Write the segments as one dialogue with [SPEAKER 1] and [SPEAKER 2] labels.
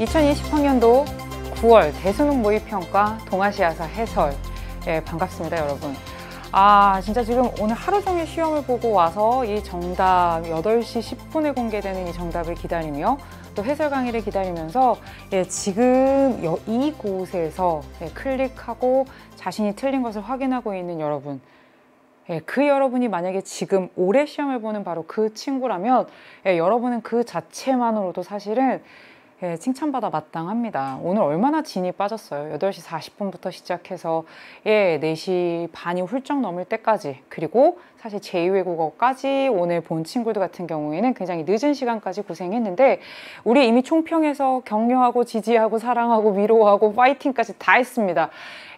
[SPEAKER 1] 2020학년도 9월 대수능 모의평가 동아시아사 해설 예, 반갑습니다 여러분 아 진짜 지금 오늘 하루 종일 시험을 보고 와서 이 정답 8시 10분에 공개되는 이 정답을 기다리며 또 해설 강의를 기다리면서 예, 지금 이곳에서 예, 클릭하고 자신이 틀린 것을 확인하고 있는 여러분 예, 그 여러분이 만약에 지금 올해 시험을 보는 바로 그 친구라면 예, 여러분은 그 자체만으로도 사실은 예, 칭찬받아 마땅합니다. 오늘 얼마나 진이 빠졌어요. 8시 40분부터 시작해서 예, 4시 반이 훌쩍 넘을 때까지 그리고 사실 제2외국어까지 오늘 본 친구들 같은 경우에는 굉장히 늦은 시간까지 고생했는데 우리 이미 총평에서 격려하고 지지하고 사랑하고 위로하고 파이팅까지 다 했습니다.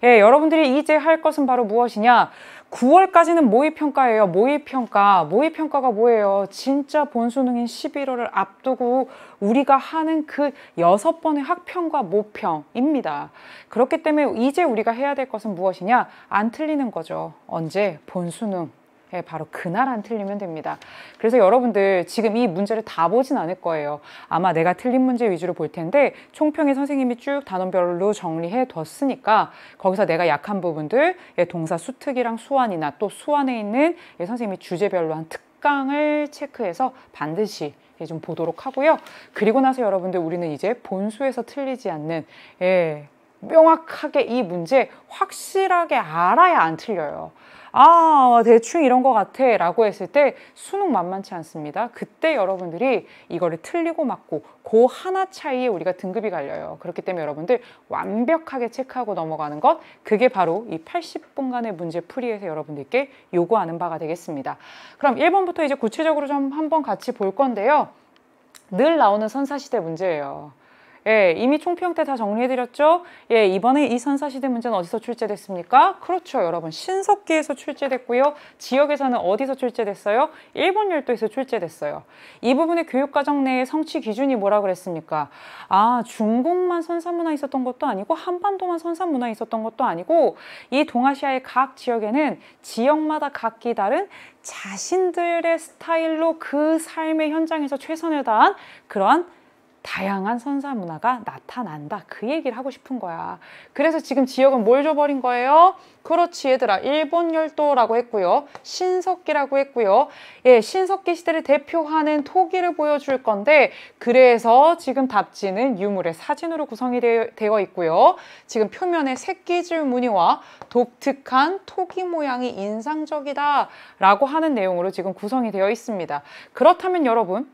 [SPEAKER 1] 예, 여러분들이 이제 할 것은 바로 무엇이냐? 9월까지는 모의평가예요. 모의평가. 모의평가가 뭐예요? 진짜 본수능인 11월을 앞두고 우리가 하는 그 여섯 번의 학평과 모평입니다. 그렇기 때문에 이제 우리가 해야 될 것은 무엇이냐? 안 틀리는 거죠. 언제? 본수능. 예, 바로 그날안 틀리면 됩니다. 그래서 여러분들 지금 이 문제를 다 보진 않을 거예요. 아마 내가 틀린 문제 위주로 볼 텐데 총평에 선생님이 쭉 단원별로 정리해 뒀으니까 거기서 내가 약한 부분들 예, 동사 수특이랑 수완이나 또 수완에 있는 예, 선생님이 주제별로 한 특강을 체크해서 반드시 예, 좀 보도록 하고요. 그리고 나서 여러분들 우리는 이제 본수에서 틀리지 않는 예, 명확하게 이 문제 확실하게 알아야 안 틀려요. 아 대충 이런 것 같아 라고 했을 때 수능 만만치 않습니다. 그때 여러분들이 이거를 틀리고 맞고 그 하나 차이에 우리가 등급이 갈려요. 그렇기 때문에 여러분들 완벽하게 체크하고 넘어가는 것 그게 바로 이 80분간의 문제 풀이에서 여러분들께 요구하는 바가 되겠습니다. 그럼 1번부터 이제 구체적으로 좀 한번 같이 볼 건데요. 늘 나오는 선사시대 문제예요. 예, 이미 총평 때 다 정리해드렸죠? 예, 이번에 이 선사시대 문제는 어디서 출제됐습니까? 그렇죠, 여러분. 신석기에서 출제됐고요. 지역에서는 어디서 출제됐어요? 일본 열도에서 출제됐어요. 이 부분의 교육과정 내에 성취 기준이 뭐라 그랬습니까? 아, 중국만 선사문화 있었던 것도 아니고 한반도만 선사문화 있었던 것도 아니고 이 동아시아의 각 지역에는 지역마다 각기 다른 자신들의 스타일로 그 삶의 현장에서 최선을 다한 그러한 다양한 선사 문화가 나타난다. 그 얘기를 하고 싶은 거야. 그래서 지금 지역은 뭘 줘버린 거예요? 그렇지 얘들아 일본 열도라고 했고요. 신석기라고 했고요. 예, 신석기 시대를 대표하는 토기를 보여줄 건데 그래서 지금 답지는 유물의 사진으로 구성이 되어 있고요. 지금 표면에 새끼줄 무늬와 독특한 토기 모양이 인상적이다 라고 하는 내용으로 지금 구성이 되어 있습니다. 그렇다면 여러분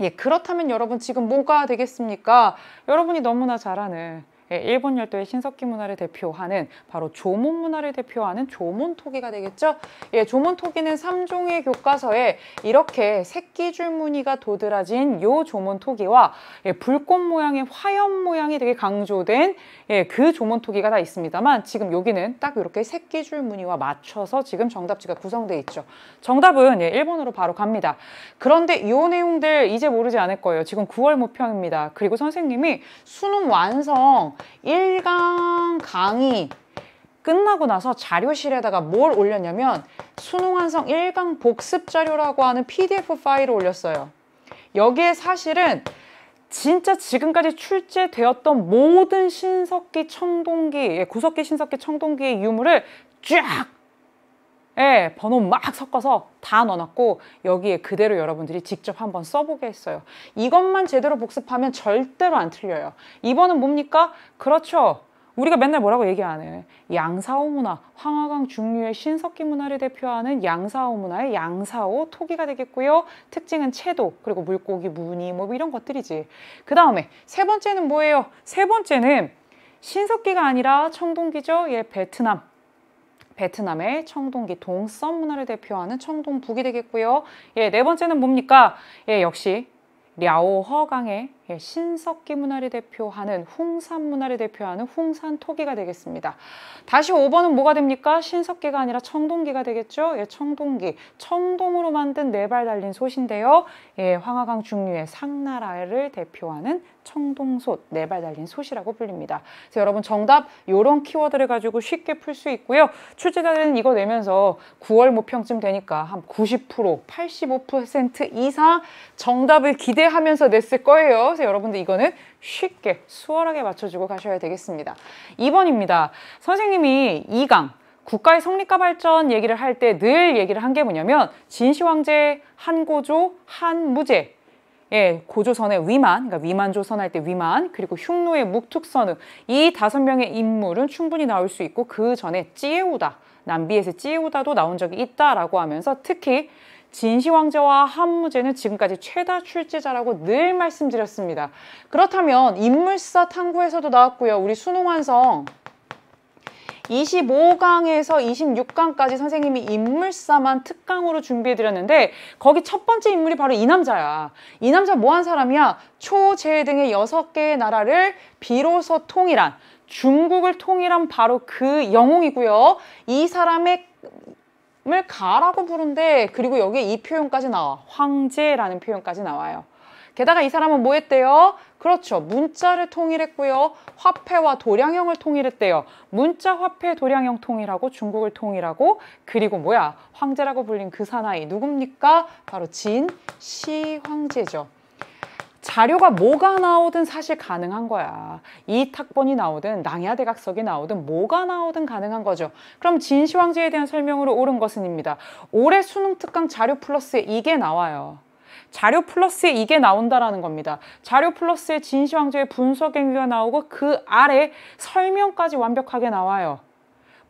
[SPEAKER 1] 예, 그렇다면 여러분 지금 뭔가 되겠습니까? 여러분이 너무나 잘하는 예, 일본 열도의 신석기 문화를 대표하는 바로 조몬 문화를 대표하는 조몬토기가 되겠죠. 예, 조몬토기는 3종의 교과서에 이렇게 새끼줄 무늬가 도드라진 요 조몬토기와 예, 불꽃 모양의 화염 모양이 되게 강조된 예, 그 조몬토기가 다 있습니다만 지금 여기는 딱 이렇게 새끼줄 무늬와 맞춰서 지금 정답지가 구성돼 있죠. 정답은 예, 일본으로 바로 갑니다. 그런데 요 내용들 이제 모르지 않을 거예요. 지금 9월 모평입니다. 그리고 선생님이 수능 완성 일강 강의 끝나고 나서 자료실에다가 뭘 올렸냐면 수능완성 일강 복습 자료라고 하는 PDF 파일을 올렸어요. 여기에 사실은 진짜 지금까지 출제되었던 모든 신석기 청동기, 예, 구석기 신석기 청동기의 유물을 쫙 예, 번호 막 섞어서 다 넣어놨고 여기에 그대로 여러분들이 직접 한번 써보게 했어요. 이것만 제대로 복습하면 절대로 안 틀려요. 이번은 뭡니까? 그렇죠. 우리가 맨날 뭐라고 얘기 하는 양사오 문화, 황화강 중류의 신석기 문화를 대표하는 양사오 문화의 양사오 토기가 되겠고요. 특징은 채도, 그리고 물고기, 무늬 뭐 이런 것들이지. 그 다음에 세 번째는 뭐예요? 세 번째는 신석기가 아니라 청동기죠. 예, 베트남. 베트남의 청동기 동썸 문화를 대표하는 청동북이 되겠고요. 예, 네 번째는 뭡니까? 예, 역시 랴오허강의 예, 신석기 문화를 대표하는 홍산 문화를 대표하는 홍산토기가 되겠습니다. 다시 5번은 뭐가 됩니까? 신석기가 아니라 청동기가 되겠죠? 예, 청동기, 청동으로 만든 네 발 달린 소신데요 예, 황하강 중류의 상나라를 대표하는 청동솥, 네 발 달린 솥이라고 불립니다. 그래서 여러분 정답 이런 키워드를 가지고 쉽게 풀 수 있고요. 출제자들은 이거 내면서 9월 모평쯤 되니까 한 90%, 85% 이상 정답을 기대하면서 냈을 거예요. 따라서 여러분들 이거는 쉽게 수월하게 맞춰주고 가셔야 되겠습니다. 2번입니다. 선생님이 2강 국가의 성립과 발전 얘기를 할 때 늘 얘기를 한 게 뭐냐면 진시황제, 한고조, 한무제 예, 고조선의 위만, 그러니까 위만 조선할 때 위만, 그리고 흉노의 묵특선우이 다섯 명의 인물은 충분히 나올 수 있고 그 전에 찌에우다, 남비에서 찌에우다도 나온 적이 있다라고 하면서 특히 진시황제와 한무제는 지금까지 최다 출제자라고 늘 말씀드렸습니다. 그렇다면 인물사 탐구에서도 나왔고요. 우리 수능완성 25강에서 26강까지 선생님이 인물사만 특강으로 준비해드렸는데 거기 첫 번째 인물이 바로 이 남자야. 이 남자 뭐 한 사람이야? 초제 등의 여섯 개의 나라를 비로소 통일한 중국을 통일한 바로 그 영웅이고요. 이 사람의 을 가라고 부른데 그리고 여기 에이 표현까지 나와 황제라는 표현까지 나와요 게다가 이 사람은 뭐 했대요? 그렇죠 문자를 통일했고요 화폐와 도량형을 통일했대요 문자 화폐 도량형 통일하고 중국을 통일하고 그리고 뭐야 황제라고 불린 그 사나이 누굽니까? 바로 진시황제죠 자료가 뭐가 나오든 사실 가능한 거야. 이탁본이 나오든 낭야대각석이 나오든 뭐가 나오든 가능한 거죠. 그럼 진시황제에 대한 설명으로 옳은 것은입니다. 올해 수능 특강 자료 플러스에 이게 나와요. 자료 플러스에 이게 나온다라는 겁니다. 자료 플러스에 진시황제의 분석 행위가 나오고 그 아래 설명까지 완벽하게 나와요.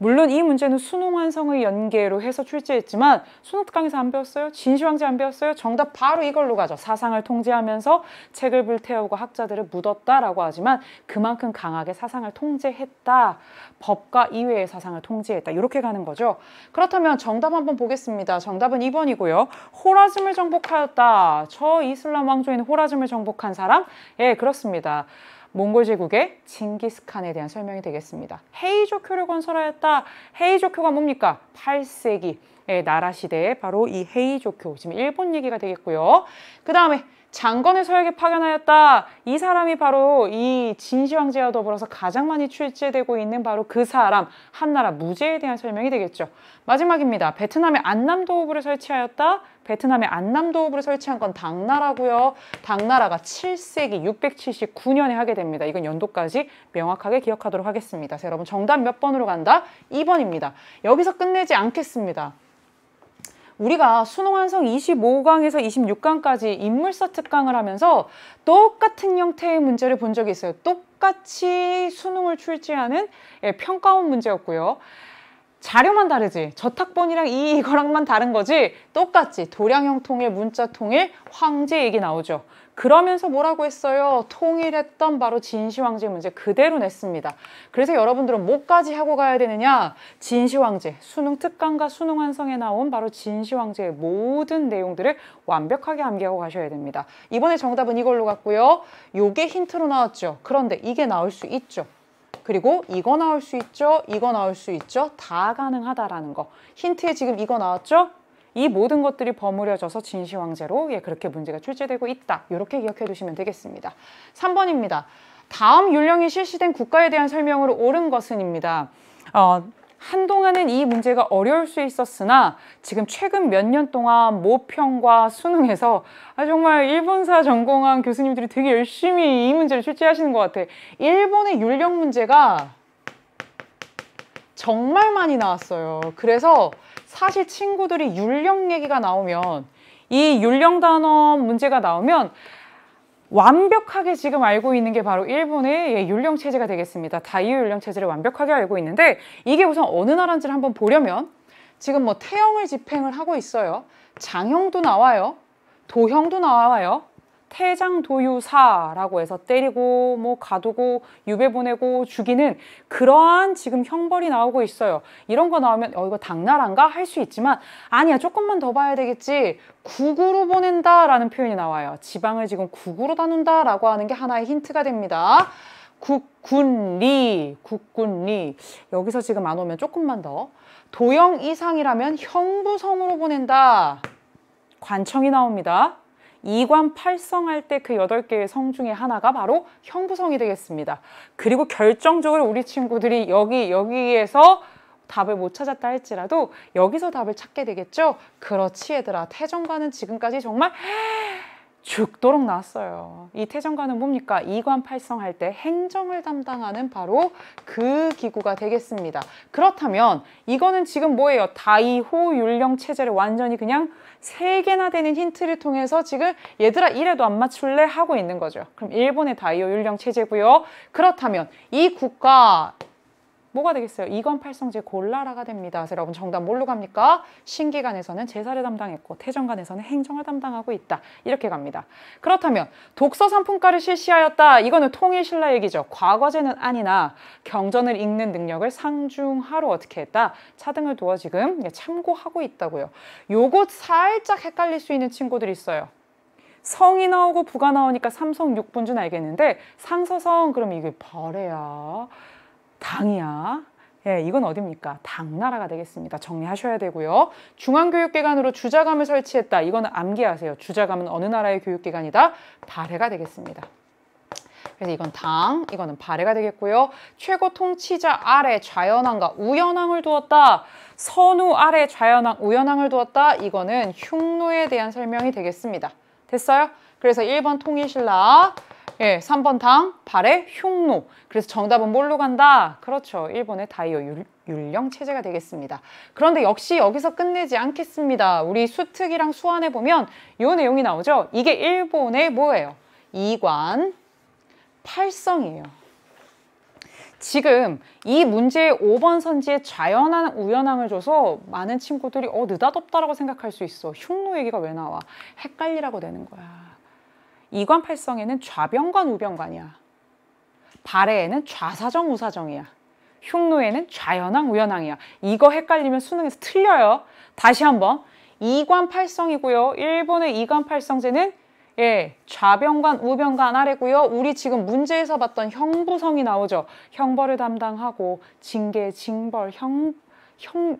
[SPEAKER 1] 물론 이 문제는 수능 완성의 연계로 해서 출제했지만 수능 특강에서안 배웠어요? 진시황제 안 배웠어요? 정답 바로 이걸로 가죠. 사상을 통제하면서 책을 불태우고 학자들을 묻었다라고 하지만 그만큼 강하게 사상을 통제했다. 법과 이외의 사상을 통제했다. 이렇게 가는 거죠. 그렇다면 정답 한번 보겠습니다. 정답은 2번이고요. 호라즘을 정복하였다. 저 이슬람 왕조인 호라즘을 정복한 사람? 예, 그렇습니다. 몽골 제국의 징기스칸에 대한 설명이 되겠습니다. 헤이조쿄를 건설하였다. 헤이조쿄가 뭡니까? 8세기 의 나라 시대에 바로 이헤이조쿄 지금 일본 얘기가 되겠고요. 그 다음에 장건의 서역에 파견하였다. 이 사람이 바로 이 진시황제와 더불어서 가장 많이 출제되고 있는 바로 그 사람 한나라 무제에 대한 설명이 되겠죠. 마지막입니다. 베트남의 안남도읍을 설치하였다. 베트남의 안남도읍을 설치한 건 당나라고요. 당나라가 7세기 679년에 하게 됩니다. 이건 연도까지 명확하게 기억하도록 하겠습니다. 여러분 정답 몇 번으로 간다? 2번입니다. 여기서 끝내지 않겠습니다. 우리가 수능완성 25강에서 26강까지 인물사 특강을 하면서 똑같은 형태의 문제를 본 적이 있어요. 똑같이 수능을 출제하는 예, 평가원 문제였고요. 자료만 다르지 저탁본이랑 이 이거랑만 다른 거지 똑같이 도량형 통일, 문자 통일, 황제 얘기 나오죠. 그러면서 뭐라고 했어요? 통일했던 바로 진시황제 문제 그대로 냈습니다. 그래서 여러분들은 뭐까지 하고 가야 되느냐? 진시황제, 수능 특강과 수능 완성에 나온 바로 진시황제의 모든 내용들을 완벽하게 암기하고 가셔야 됩니다. 이번에 정답은 이걸로 갔고요. 요게 힌트로 나왔죠. 그런데 이게 나올 수 있죠. 그리고 이거 나올 수 있죠. 이거 나올 수 있죠. 다 가능하다라는 거. 힌트에 지금 이거 나왔죠? 이 모든 것들이 버무려져서 진시황제로 예, 그렇게 문제가 출제되고 있다. 이렇게 기억해 두시면 되겠습니다. 3번입니다. 다음 율령이 실시된 국가에 대한 설명으로 옳은 것은입니다. 어, 한동안은 이 문제가 어려울 수 있었으나 지금 최근 몇 년 동안 모평과 수능에서 아 정말 일본사 전공한 교수님들이 되게 열심히 이 문제를 출제하시는 것 같아. 일본의 윤령 문제가 정말 많이 나왔어요. 그래서 사실 친구들이 율령 얘기가 나오면 이 율령 단어 문제가 나오면 완벽하게 지금 알고 있는 게 바로 일본의 예, 율령 체제가 되겠습니다. 다이오 율령 체제를 완벽하게 알고 있는데 이게 우선 어느 나라인지를 한번 보려면 지금 뭐 태형을 집행을 하고 있어요. 장형도 나와요. 도형도 나와요. 태장도유사라고 해서 때리고 뭐 가두고 유배 보내고 죽이는 그러한 지금 형벌이 나오고 있어요. 이런 거 나오면 어 이거 당나라인가 할 수 있지만 아니야 조금만 더 봐야 되겠지. 국으로 보낸다라는 표현이 나와요. 지방을 지금 국으로 다룬다라고 하는 게 하나의 힌트가 됩니다. 국군리, 국군리. 여기서 지금 안 오면 조금만 더. 도형 이상이라면 형부성으로 보낸다. 관청이 나옵니다. 이관 팔성할 때 그 여덟 개의 성 중에 하나가 바로 형부성이 되겠습니다. 그리고 결정적으로 우리 친구들이 여기 여기에서 답을 못 찾았다 할지라도 여기서 답을 찾게 되겠죠? 그렇지 얘들아 태정관은 지금까지 정말 죽도록 나왔어요. 이 태정관은 뭡니까? 이관팔성할 때 행정을 담당하는 바로 그 기구가 되겠습니다. 그렇다면 이거는 지금 뭐예요? 다이호율령 체제를 완전히 그냥 세개나 되는 힌트를 통해서 지금 얘들아 이래도 안 맞출래? 하고 있는 거죠. 그럼 일본의 다이오 율령 체제고요. 그렇다면 이 국가 뭐가 되겠어요? 이건팔성제 골라라가 됩니다. 그래서 여러분 정답 뭘로 갑니까? 신기관에서는 제사를 담당했고 태정관에서는 행정을 담당하고 있다. 이렇게 갑니다. 그렇다면 독서 상품가를 실시하였다. 이거는 통일신라 얘기죠. 과거제는 아니나 경전을 읽는 능력을 상중하로 어떻게 했다? 차등을 두어 지금 참고하고 있다고요. 요거 살짝 헷갈릴 수 있는 친구들이 있어요. 성이 나오고 부가 나오니까 삼성 육분준 알겠는데 상서성 그럼 이게 발해야 당이야. 예, 이건 어딥니까? 당나라가 되겠습니다. 정리하셔야 되고요. 중앙교육기관으로 주자감을 설치했다. 이거는 암기하세요. 주자감은 어느 나라의 교육기관이다? 발해가 되겠습니다. 그래서 이건 당, 이거는 발해가 되겠고요. 최고 통치자 아래 좌연왕과 우연왕을 두었다. 선우 아래 좌연왕, 우연왕을 두었다. 이거는 흉노에 대한 설명이 되겠습니다. 됐어요? 그래서 1번 통일신라, 예, 3번 당, 발의 흉노. 그래서 정답은 뭘로 간다? 그렇죠. 1번의 다이어 율, 율령 체제가 되겠습니다. 그런데 역시 여기서 끝내지 않겠습니다. 우리 수특이랑 수안에 보면 이 내용이 나오죠. 이게 일본의 뭐예요? 이관 팔성이에요. 지금 이 문제의 5번 선지에 자연한 우연함을 줘서 많은 친구들이 어 느닷없다라고 생각할 수 있어. 흉노 얘기가 왜 나와? 헷갈리라고 되는 거야. 이관팔성에는 좌병관우병관이야 발해에는 좌사정 우사정이야. 흉노에는 좌연왕우연왕이야 이거 헷갈리면 수능에서 틀려요. 다시 한번 이관팔성이고요. 일본의 이관팔성제는 예, 좌병관우병관 아래고요. 우리 지금 문제에서 봤던 형부성이 나오죠. 형벌을 담당하고 징계, 징벌, 형, 형,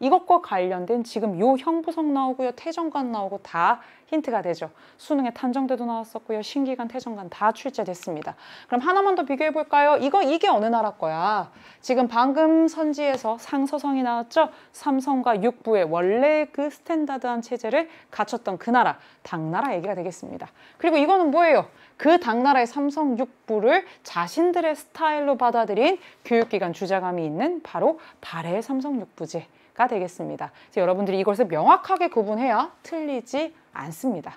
[SPEAKER 1] 이것과 관련된 지금 요 형부성 나오고요. 태정관 나오고 다 힌트가 되죠. 수능에 탄정대도 나왔었고요. 신기관 태정관 다 출제됐습니다. 그럼 하나만 더 비교해 볼까요? 이거 이게 어느 나라 거야? 지금 방금 선지에서 상서성이 나왔죠? 삼성과 육부의 원래 그 스탠다드한 체제를 갖췄던 그 나라, 당나라 얘기가 되겠습니다. 그리고 이거는 뭐예요? 그 당나라의 삼성 육부를 자신들의 스타일로 받아들인 교육기관 주자감이 있는 바로 발해의 삼성 육부제 가 되겠습니다. 여러분들이 이것을 명확하게 구분해야 틀리지 않습니다.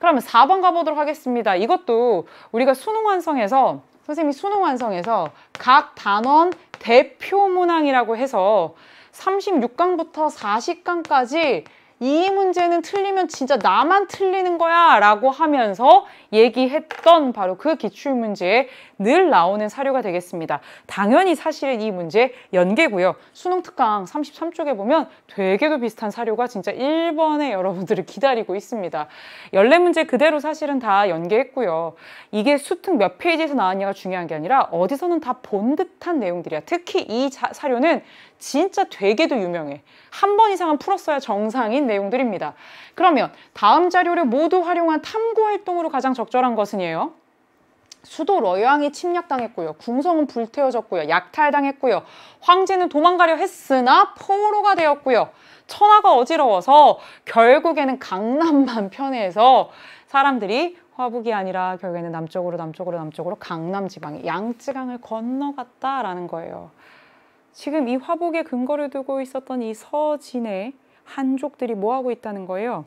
[SPEAKER 1] 그러면 4번 가보도록 하겠습니다. 이것도 우리가 수능 완성에서 선생님이 수능 완성에서 각 단원 대표 문항이라고 해서 36강부터 40강까지 이 문제는 틀리면 진짜 나만 틀리는 거야 라고 하면서 얘기했던 바로 그 기출문제의 늘 나오는 사료가 되겠습니다. 당연히 사실 은이 문제 연계고요. 수능 특강 33쪽에 보면 되게도 비슷한 사료가 진짜 1번에 여러분들을 기다리고 있습니다. 연례 문제 그대로 사실은 다 연계했고요. 이게 수특 몇 페이지에서 나왔냐가 중요한 게 아니라 어디서는 다 본 듯한 내용들이야. 특히 이 자, 사료는 진짜 되게도 유명해. 한 번 이상은 풀었어야 정상인 내용들입니다. 그러면 다음 자료를 모두 활용한 탐구 활동으로 가장 적절한 것은요? 이에 수도 러양이 침략당했고요. 궁성은 불태워졌고요. 약탈당했고요. 황제는 도망가려 했으나 포로가 되었고요. 천하가 어지러워서 결국에는 강남만 편해서 사람들이 화북이 아니라 결국에는 남쪽으로 남쪽으로 남쪽으로 강남 지방에 양쯔강을 건너갔다라는 거예요. 지금 이 화북에 근거를 두고 있었던 이 서진의 한족들이 뭐 하고 있다는 거예요?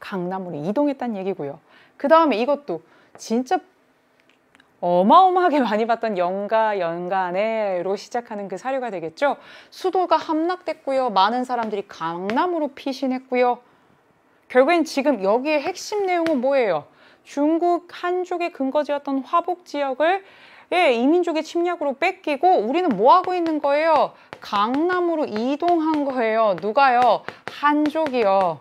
[SPEAKER 1] 강남으로 이동했다는 얘기고요. 그 다음에 이것도 진짜 어마어마하게 많이 봤던 영가 연간에로 시작하는 그 사료가 되겠죠. 수도가 함락됐고요. 많은 사람들이 강남으로 피신했고요. 결국엔 지금 여기에 핵심 내용은 뭐예요? 중국 한족의 근거지였던 화북 지역을 예, 이민족의 침략으로 뺏기고 우리는 뭐 하고 있는 거예요? 강남으로 이동한 거예요. 누가요? 한족이요.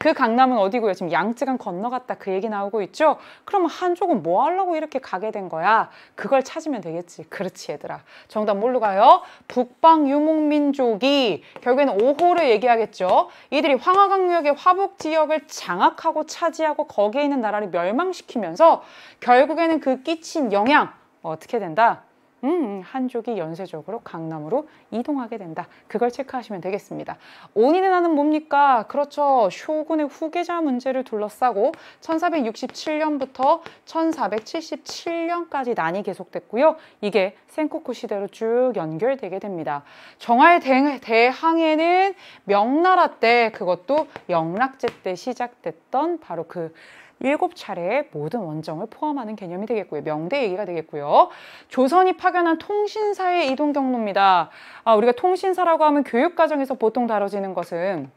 [SPEAKER 1] 그 강남은 어디고요? 지금 양쯔강 건너갔다 그 얘기 나오고 있죠? 그러면 한쪽은 뭐 하려고 이렇게 가게 된 거야? 그걸 찾으면 되겠지. 그렇지 얘들아. 정답 뭘로 가요? 북방 유목민족이 결국에는 오호를 얘기하겠죠. 이들이 황하강유역의 화북 지역을 장악하고 차지하고 거기에 있는 나라를 멸망시키면서 결국에는 그 끼친 영향 뭐 어떻게 된다? 음, 음 한족이 연쇄적으로 강남으로 이동하게 된다. 그걸 체크하시면 되겠습니다. 온인의 나는 뭡니까? 그렇죠. 쇼군의 후계자 문제를 둘러싸고 1467년부터 1477년까지 난이 계속됐고요. 이게 센코쿠 시대로 쭉 연결되게 됩니다. 정화의 대항에는 명나라 때 그것도 영락제 때 시작됐던 바로 그 7차례 모든 원정을 포함하는 개념이 되겠고요. 명대 얘기가 되겠고요. 조선이 파견한 통신사의 이동 경로입니다. 아, 우리가 통신사라고 하면 교육 과정에서 보통 다뤄지는 것은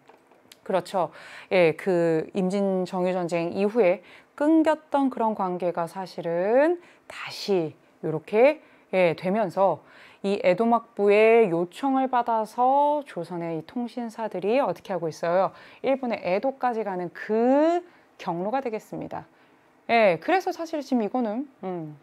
[SPEAKER 1] 그렇죠. 예, 그 임진 정유 전쟁 이후에 끊겼던 그런 관계가 사실은 다시 이렇게 예, 되면서 이 에도막부의 요청을 받아서 조선의 이 통신사들이 어떻게 하고 있어요? 일본의 에도까지 가는 그 경로가 되겠습니다. 예, 그래서 사실 지금 이거는 음,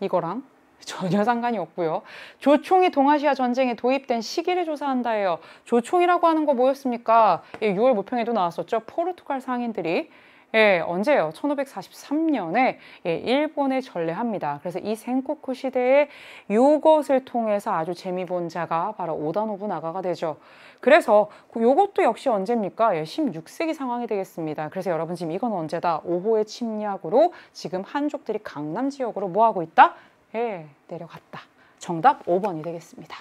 [SPEAKER 1] 이거랑 전혀 상관이 없고요. 조총이 동아시아 전쟁에 도입된 시기를 조사한다 해요. 조총이라고 하는 거 뭐였습니까? 예, 6월 모평에도 나왔었죠. 포르투갈 상인들이 예, 언제예요? 1543년에 예, 일본에 전래합니다 그래서 이 생코쿠 시대에 요것을 통해서 아주 재미 본 자가 바로 오다 노부나가가 되죠. 그래서 그 요것도 역시 언제입니까? 예, 16세기 상황이 되겠습니다. 그래서 여러분 지금 이건 언제다? 오호의 침략으로 지금 한족들이 강남 지역으로 뭐하고 있다? 예, 내려갔다. 정답 5번이 되겠습니다.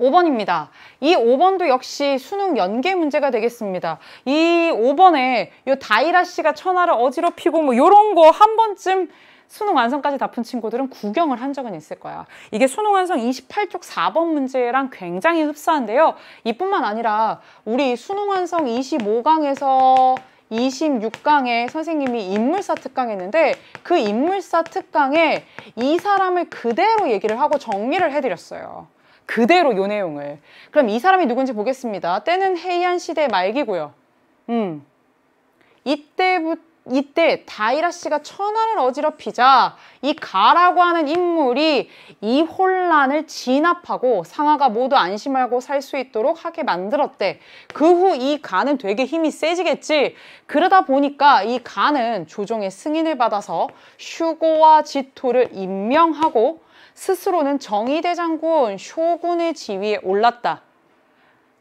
[SPEAKER 1] 5번입니다. 이 5번도 역시 수능 연계 문제가 되겠습니다. 이 5번에 요 다이라 씨가 천하를 어지럽히고 뭐 요런 거 한 번쯤 수능 완성까지 다 푼 친구들은 구경을 한 적은 있을 거야. 이게 수능 완성 28쪽 4번 문제랑 굉장히 흡사한데요. 이뿐만 아니라 우리 수능 완성 25강에서 26강에 선생님이 인물사 특강했는데 그 인물사 특강에 이 사람을 그대로 얘기를 하고 정리를 해드렸어요. 그대로 요 내용을 그럼 이 사람이 누군지 보겠습니다 때는 헤이안 시대 말기고요 음 이때부터 이때 다이라 씨가 천하를 어지럽히자 이 가라고 하는 인물이 이 혼란을 진압하고 상하가 모두 안심하고 살 수 있도록 하게 만들었대. 그 후 이 가는 되게 힘이 세지겠지. 그러다 보니까 이 가는 조종의 승인을 받아서 슈고와 지토를 임명하고 스스로는 정의대장군 쇼군의 지위에 올랐다.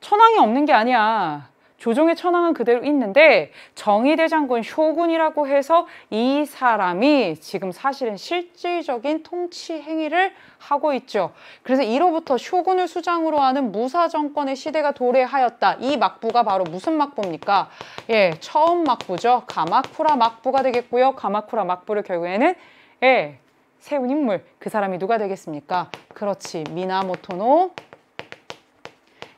[SPEAKER 1] 천황이 없는 게 아니야. 조정의 천황은 그대로 있는데 정의대장군 쇼군이라고 해서 이 사람이 지금 사실은 실질적인 통치 행위를 하고 있죠. 그래서 이로부터 쇼군을 수장으로 하는 무사정권의 시대가 도래하였다. 이 막부가 바로 무슨 막부입니까? 예, 처음 막부죠. 가마쿠라 막부가 되겠고요. 가마쿠라 막부를 결국에는 예, 세운 인물 그 사람이 누가 되겠습니까? 그렇지 미나모토노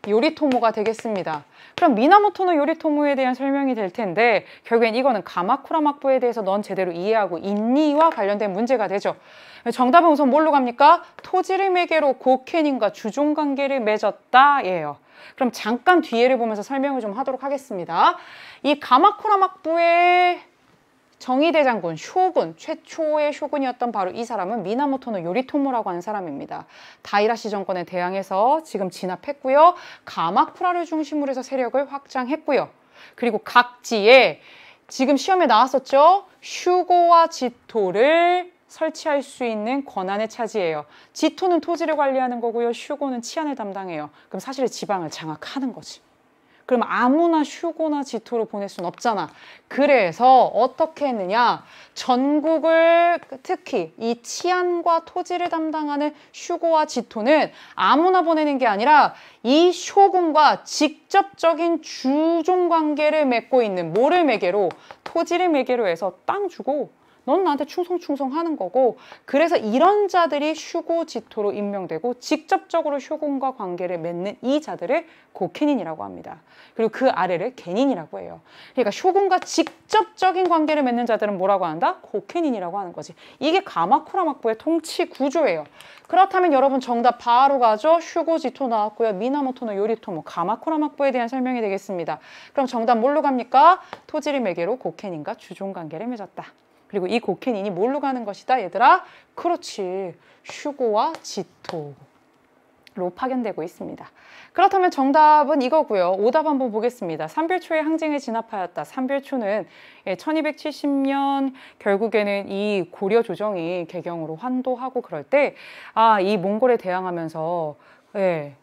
[SPEAKER 1] 요리토모가 되겠습니다. 그럼 미나모토노 요리토모에 대한 설명이 될 텐데 결국엔 이거는 가마쿠라 막부에 대해서 넌 제대로 이해하고 있니와 관련된 문제가 되죠. 정답은 우선 뭘로 갑니까? 토지르메게로 고케닌과 주종관계를 맺었다 예요. 그럼 잠깐 뒤에를 보면서 설명을 좀 하도록 하겠습니다. 이 가마쿠라 막부의 정의대장군 쇼군 최초의 쇼군이었던 바로 이 사람은 미나모토노 요리토모라고 하는 사람입니다. 다이라시 정권에 대항해서 지금 진압했고요. 가마쿠라를 중심으로 해서 세력을 확장했고요. 그리고 각지에 지금 시험에 나왔었죠. 슈고와 지토를 설치할 수 있는 권한을 차지해요. 지토는 토지를 관리하는 거고요. 슈고는 치안을 담당해요. 그럼 사실은 지방을 장악하는 거지. 그럼 아무나 휴고나 지토로 보낼 순 없잖아. 그래서 어떻게 했느냐? 전국을 특히 이 치안과 토지를 담당하는 휴고와 지토는 아무나 보내는 게 아니라 이 쇼군과 직접적인 주종 관계를 맺고 있는 모를 매개로 토지를 매개로 해서 땅 주고 넌 나한테 충성충성 하는 거고 그래서 이런 자들이 슈고지토로 임명되고 직접적으로 슈곤과 관계를 맺는 이 자들을 고케닌이라고 합니다. 그리고 그 아래를 게인이라고 해요. 그러니까 슈곤과 직접적인 관계를 맺는 자들은 뭐라고 한다? 고케닌이라고 하는 거지. 이게 가마쿠라 막부의 통치 구조예요. 그렇다면 여러분 정답 바로 가죠. 슈고지토 나왔고요. 미나모토노 요리토모 가마쿠라 막부에 대한 설명이 되겠습니다. 그럼 정답 뭘로 갑니까? 토지리 매개로 고케닌과 주종 관계를 맺었다. 그리고 이고케인이 뭘로 가는 것이다 얘들아? 그렇지 슈고와 지토 로 파견되고 있습니다. 그렇다면 정답은 이거고요. 오답 한번 보겠습니다. 삼별초의 항쟁에 진압하였다. 삼별초는 1270년 예, 결국에는 이 고려 조정이 개경으로 환도하고 그럴 때 아, 이 몽골에 대항하면서 예,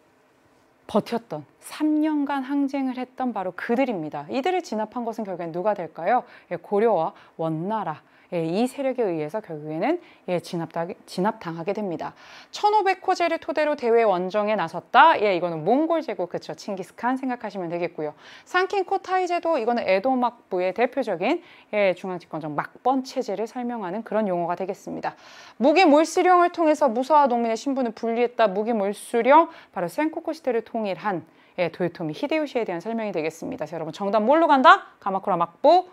[SPEAKER 1] 버텼던 3년간 항쟁을 했던 바로 그들입니다. 이들을 진압한 것은 결국엔 누가 될까요? 예, 고려와 원나라 예, 이 세력에 의해서 결국에는 예, 진압당, 하게 됩니다. 1500호제를 토대로 대외 원정에 나섰다. 예, 이거는 몽골 제국 그쵸 칭기스칸 생각하시면 되겠고요. 산킨 코타이 제도 이거는 에도막부의 대표적인 예, 중앙집권적 막번 체제를 설명하는 그런 용어가 되겠습니다. 무기 몰수령을 통해서 무서와 농민의 신분을 분리했다. 무기 몰수령 바로 센코코 시대를 통일한 예, 도요토미 히데요시에 대한 설명이 되겠습니다. 여러분 정답 뭘로 간다? 가마쿠라 막부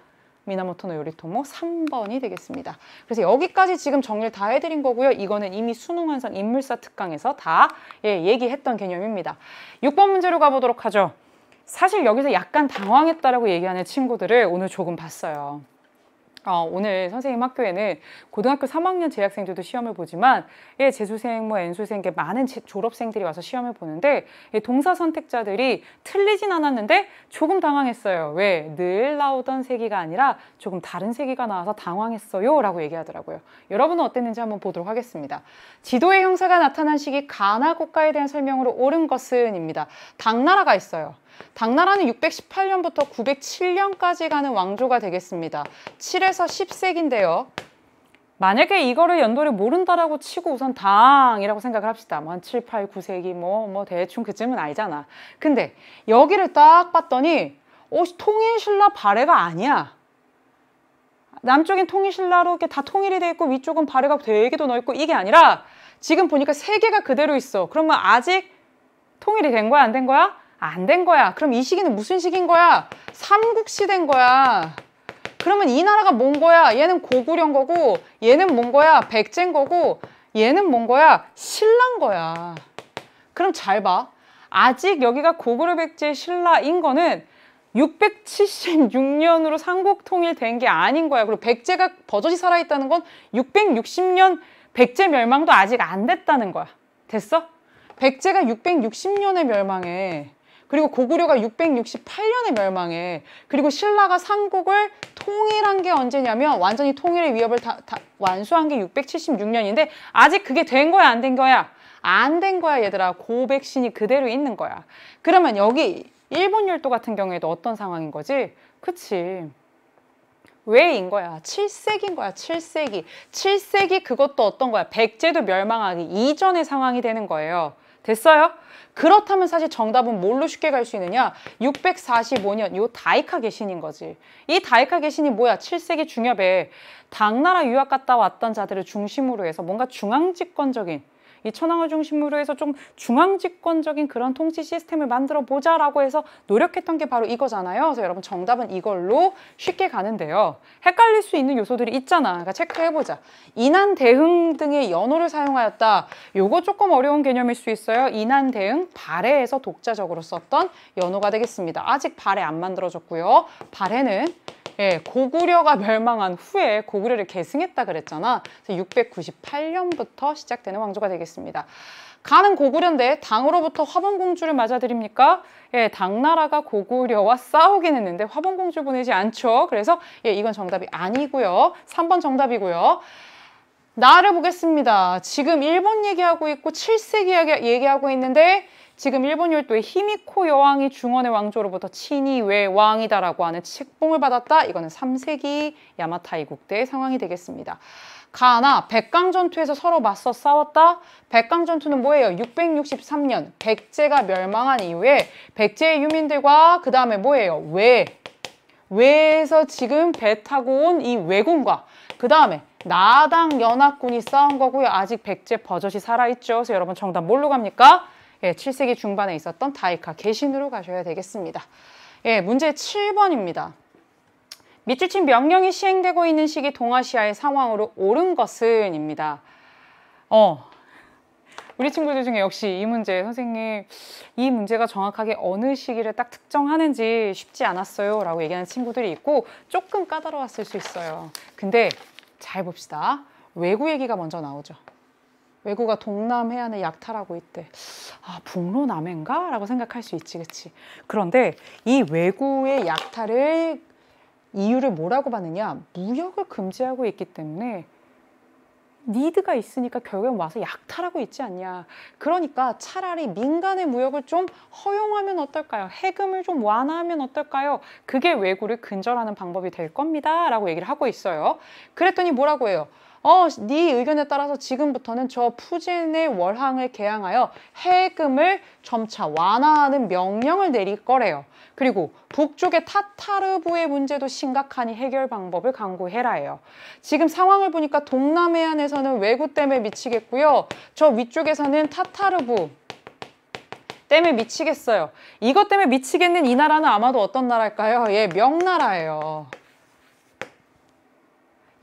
[SPEAKER 1] 미나모토노 요리토모 3번이 되겠습니다. 그래서 여기까지 지금 정리를 다 해드린 거고요. 이거는 이미 수능완성 인물사 특강에서 다 예, 얘기했던 개념입니다. 6번 문제로 가보도록 하죠. 사실 여기서 약간 당황했다라고 얘기하는 친구들을 오늘 조금 봤어요. 어, 오늘 선생님 학교에는 고등학교 3학년 재학생들도 시험을 보지만 예, 재수생, 뭐 N수생 게 많은 제, 졸업생들이 와서 시험을 보는데 예, 동사 선택자들이 틀리진 않았는데 조금 당황했어요. 왜? 늘 나오던 세기가 아니라 조금 다른 세기가 나와서 당황했어요 라고 얘기하더라고요. 여러분은 어땠는지 한번 보도록 하겠습니다. 지도의 형사가 나타난 시기 가나 국가에 대한 설명으로 옳은 것은 입니다. 당나라가 있어요. 당나라는 618년부터 907년까지 가는 왕조가 되겠습니다. 7에서 10세기인데요. 만약에 이거를 연도를 모른다라고 치고 우선 당이라고 생각을 합시다. 뭐한 7, 8, 9세기 뭐, 뭐 대충 그쯤은 알잖아. 근데 여기를 딱 봤더니 어, 통일신라 발해가 아니야. 남쪽인 통일신라로 이렇게 다 통일이 돼 있고 위쪽은 발해가 되게도 넓고 이게 아니라 지금 보니까 세 개가 그대로 있어. 그러면 아직 통일이 된 거야 안 된 거야? 아, 안된 거야. 그럼 이 시기는 무슨 시기인 거야? 삼국시대인 거야. 그러면 이 나라가 뭔 거야? 얘는 고구려인 거고 얘는 뭔 거야? 백제인 거고 얘는 뭔 거야? 신라인 거야. 그럼 잘 봐. 아직 여기가 고구려 백제 신라인 거는 676년으로 삼국 통일된 게 아닌 거야. 그리고 백제가 버젓이 살아있다는 건 660년 백제 멸망도 아직 안 됐다는 거야. 됐어? 백제가 660년에 멸망해. 그리고 고구려가 668년에 멸망해. 그리고 신라가 삼국을 통일한 게 언제냐면 완전히 통일의 위협을 다, 다 완수한 게 676년인데 아직 그게 된 거야 안 된 거야? 안 된 거야 얘들아. 고백신이 그대로 있는 거야. 그러면 여기 일본 열도 같은 경우에도 어떤 상황인 거지? 그치. 왜인 거야? 7세기인 거야, 7세기. 7세기 그것도 어떤 거야? 백제도 멸망하기 이전의 상황이 되는 거예요. 됐어요? 그렇다면 사실 정답은 뭘로 쉽게 갈 수 있느냐? 645년 요 다이카 계신인 거지. 이 다이카 계신이 뭐야? 7세기 중엽에 당나라 유학 갔다 왔던 자들을 중심으로 해서 뭔가 중앙집권적인 이 천황을 중심으로 해서 좀 중앙집권적인 그런 통치 시스템을 만들어 보자라고 해서 노력했던 게 바로 이거잖아요. 그래서 여러분 정답은 이걸로 쉽게 가는데요. 헷갈릴 수 있는 요소들이 있잖아. 그러니까 체크해보자. 이난 대응 등의 연호를 사용하였다. 요거 조금 어려운 개념일 수 있어요. 이난 대응 발해에서 독자적으로 썼던 연호가 되겠습니다. 아직 발해 안 만들어졌고요. 발해는 예, 고구려가 멸망한 후에 고구려를 계승했다 그랬잖아. 그래서 698년부터 시작되는 왕조가 되겠습니다. 가는 고구려인데 당으로부터 화분공주를 맞아들입니까? 예, 당나라가 고구려와 싸우긴 했는데 화분공주 보내지 않죠. 그래서 예, 이건 정답이 아니고요. 3번 정답이고요. 나를 보겠습니다. 지금 일본 얘기하고 있고 7세기 얘기하고 있는데 지금 일본 열도의 히미코 여왕이 중원의 왕조로부터 친히 왜왕이다라고 하는 책봉을 받았다. 이거는 3세기 야마타이 국때의 상황이 되겠습니다. 가나 백강 전투에서 서로 맞서 싸웠다. 백강 전투는 뭐예요? 663년 백제가 멸망한 이후에 백제의 유민들과 그 다음에 뭐예요? 왜? 왜에서 지금 배 타고 온 이 왜군과 그 다음에 나당 연합군이 싸운 거고요. 아직 백제 버젓이 살아있죠. 그래서 여러분 정답 뭘로 갑니까? 예, 7세기 중반에 있었던 다이카 개신으로 가셔야 되겠습니다. 예, 문제 7번입니다. 밑줄 친 명령이 시행되고 있는 시기 동아시아의 상황으로 옳은 것은입니다. 어, 우리 친구들 중에 역시 이 문제 선생님 이 문제가 정확하게 어느 시기를 딱 특정하는지 쉽지 않았어요 라고 얘기하는 친구들이 있고 조금 까다로웠을 수 있어요 근데 잘 봅시다 외국 얘기가 먼저 나오죠 외구가 동남 해안을 약탈하고 있대. 아, 북로 남해인가? 라고 생각할 수 있지, 그치? 그런데 이 외구의 약탈을 이유를 뭐라고 봤느냐? 무역을 금지하고 있기 때문에 니드가 있으니까 결국엔 와서 약탈하고 있지 않냐. 그러니까 차라리 민간의 무역을 좀 허용하면 어떨까요? 해금을 좀 완화하면 어떨까요? 그게 외구를 근절하는 방법이 될 겁니다. 라고 얘기를 하고 있어요. 그랬더니 뭐라고 해요? 어, 네 의견에 따라서 지금부터는 저 푸진의 월항을 개항하여 해금을 점차 완화하는 명령을 내릴 거래요. 그리고 북쪽의 타타르부의 문제도 심각하니 해결 방법을 강구해라예요. 지금 상황을 보니까 동남해안에서는 왜구 때문에 미치겠고요. 저 위쪽에서는 타타르부 때문에 미치겠어요. 이것 때문에 미치겠는 이 나라는 아마도 어떤 나라일까요? 예, 명나라예요.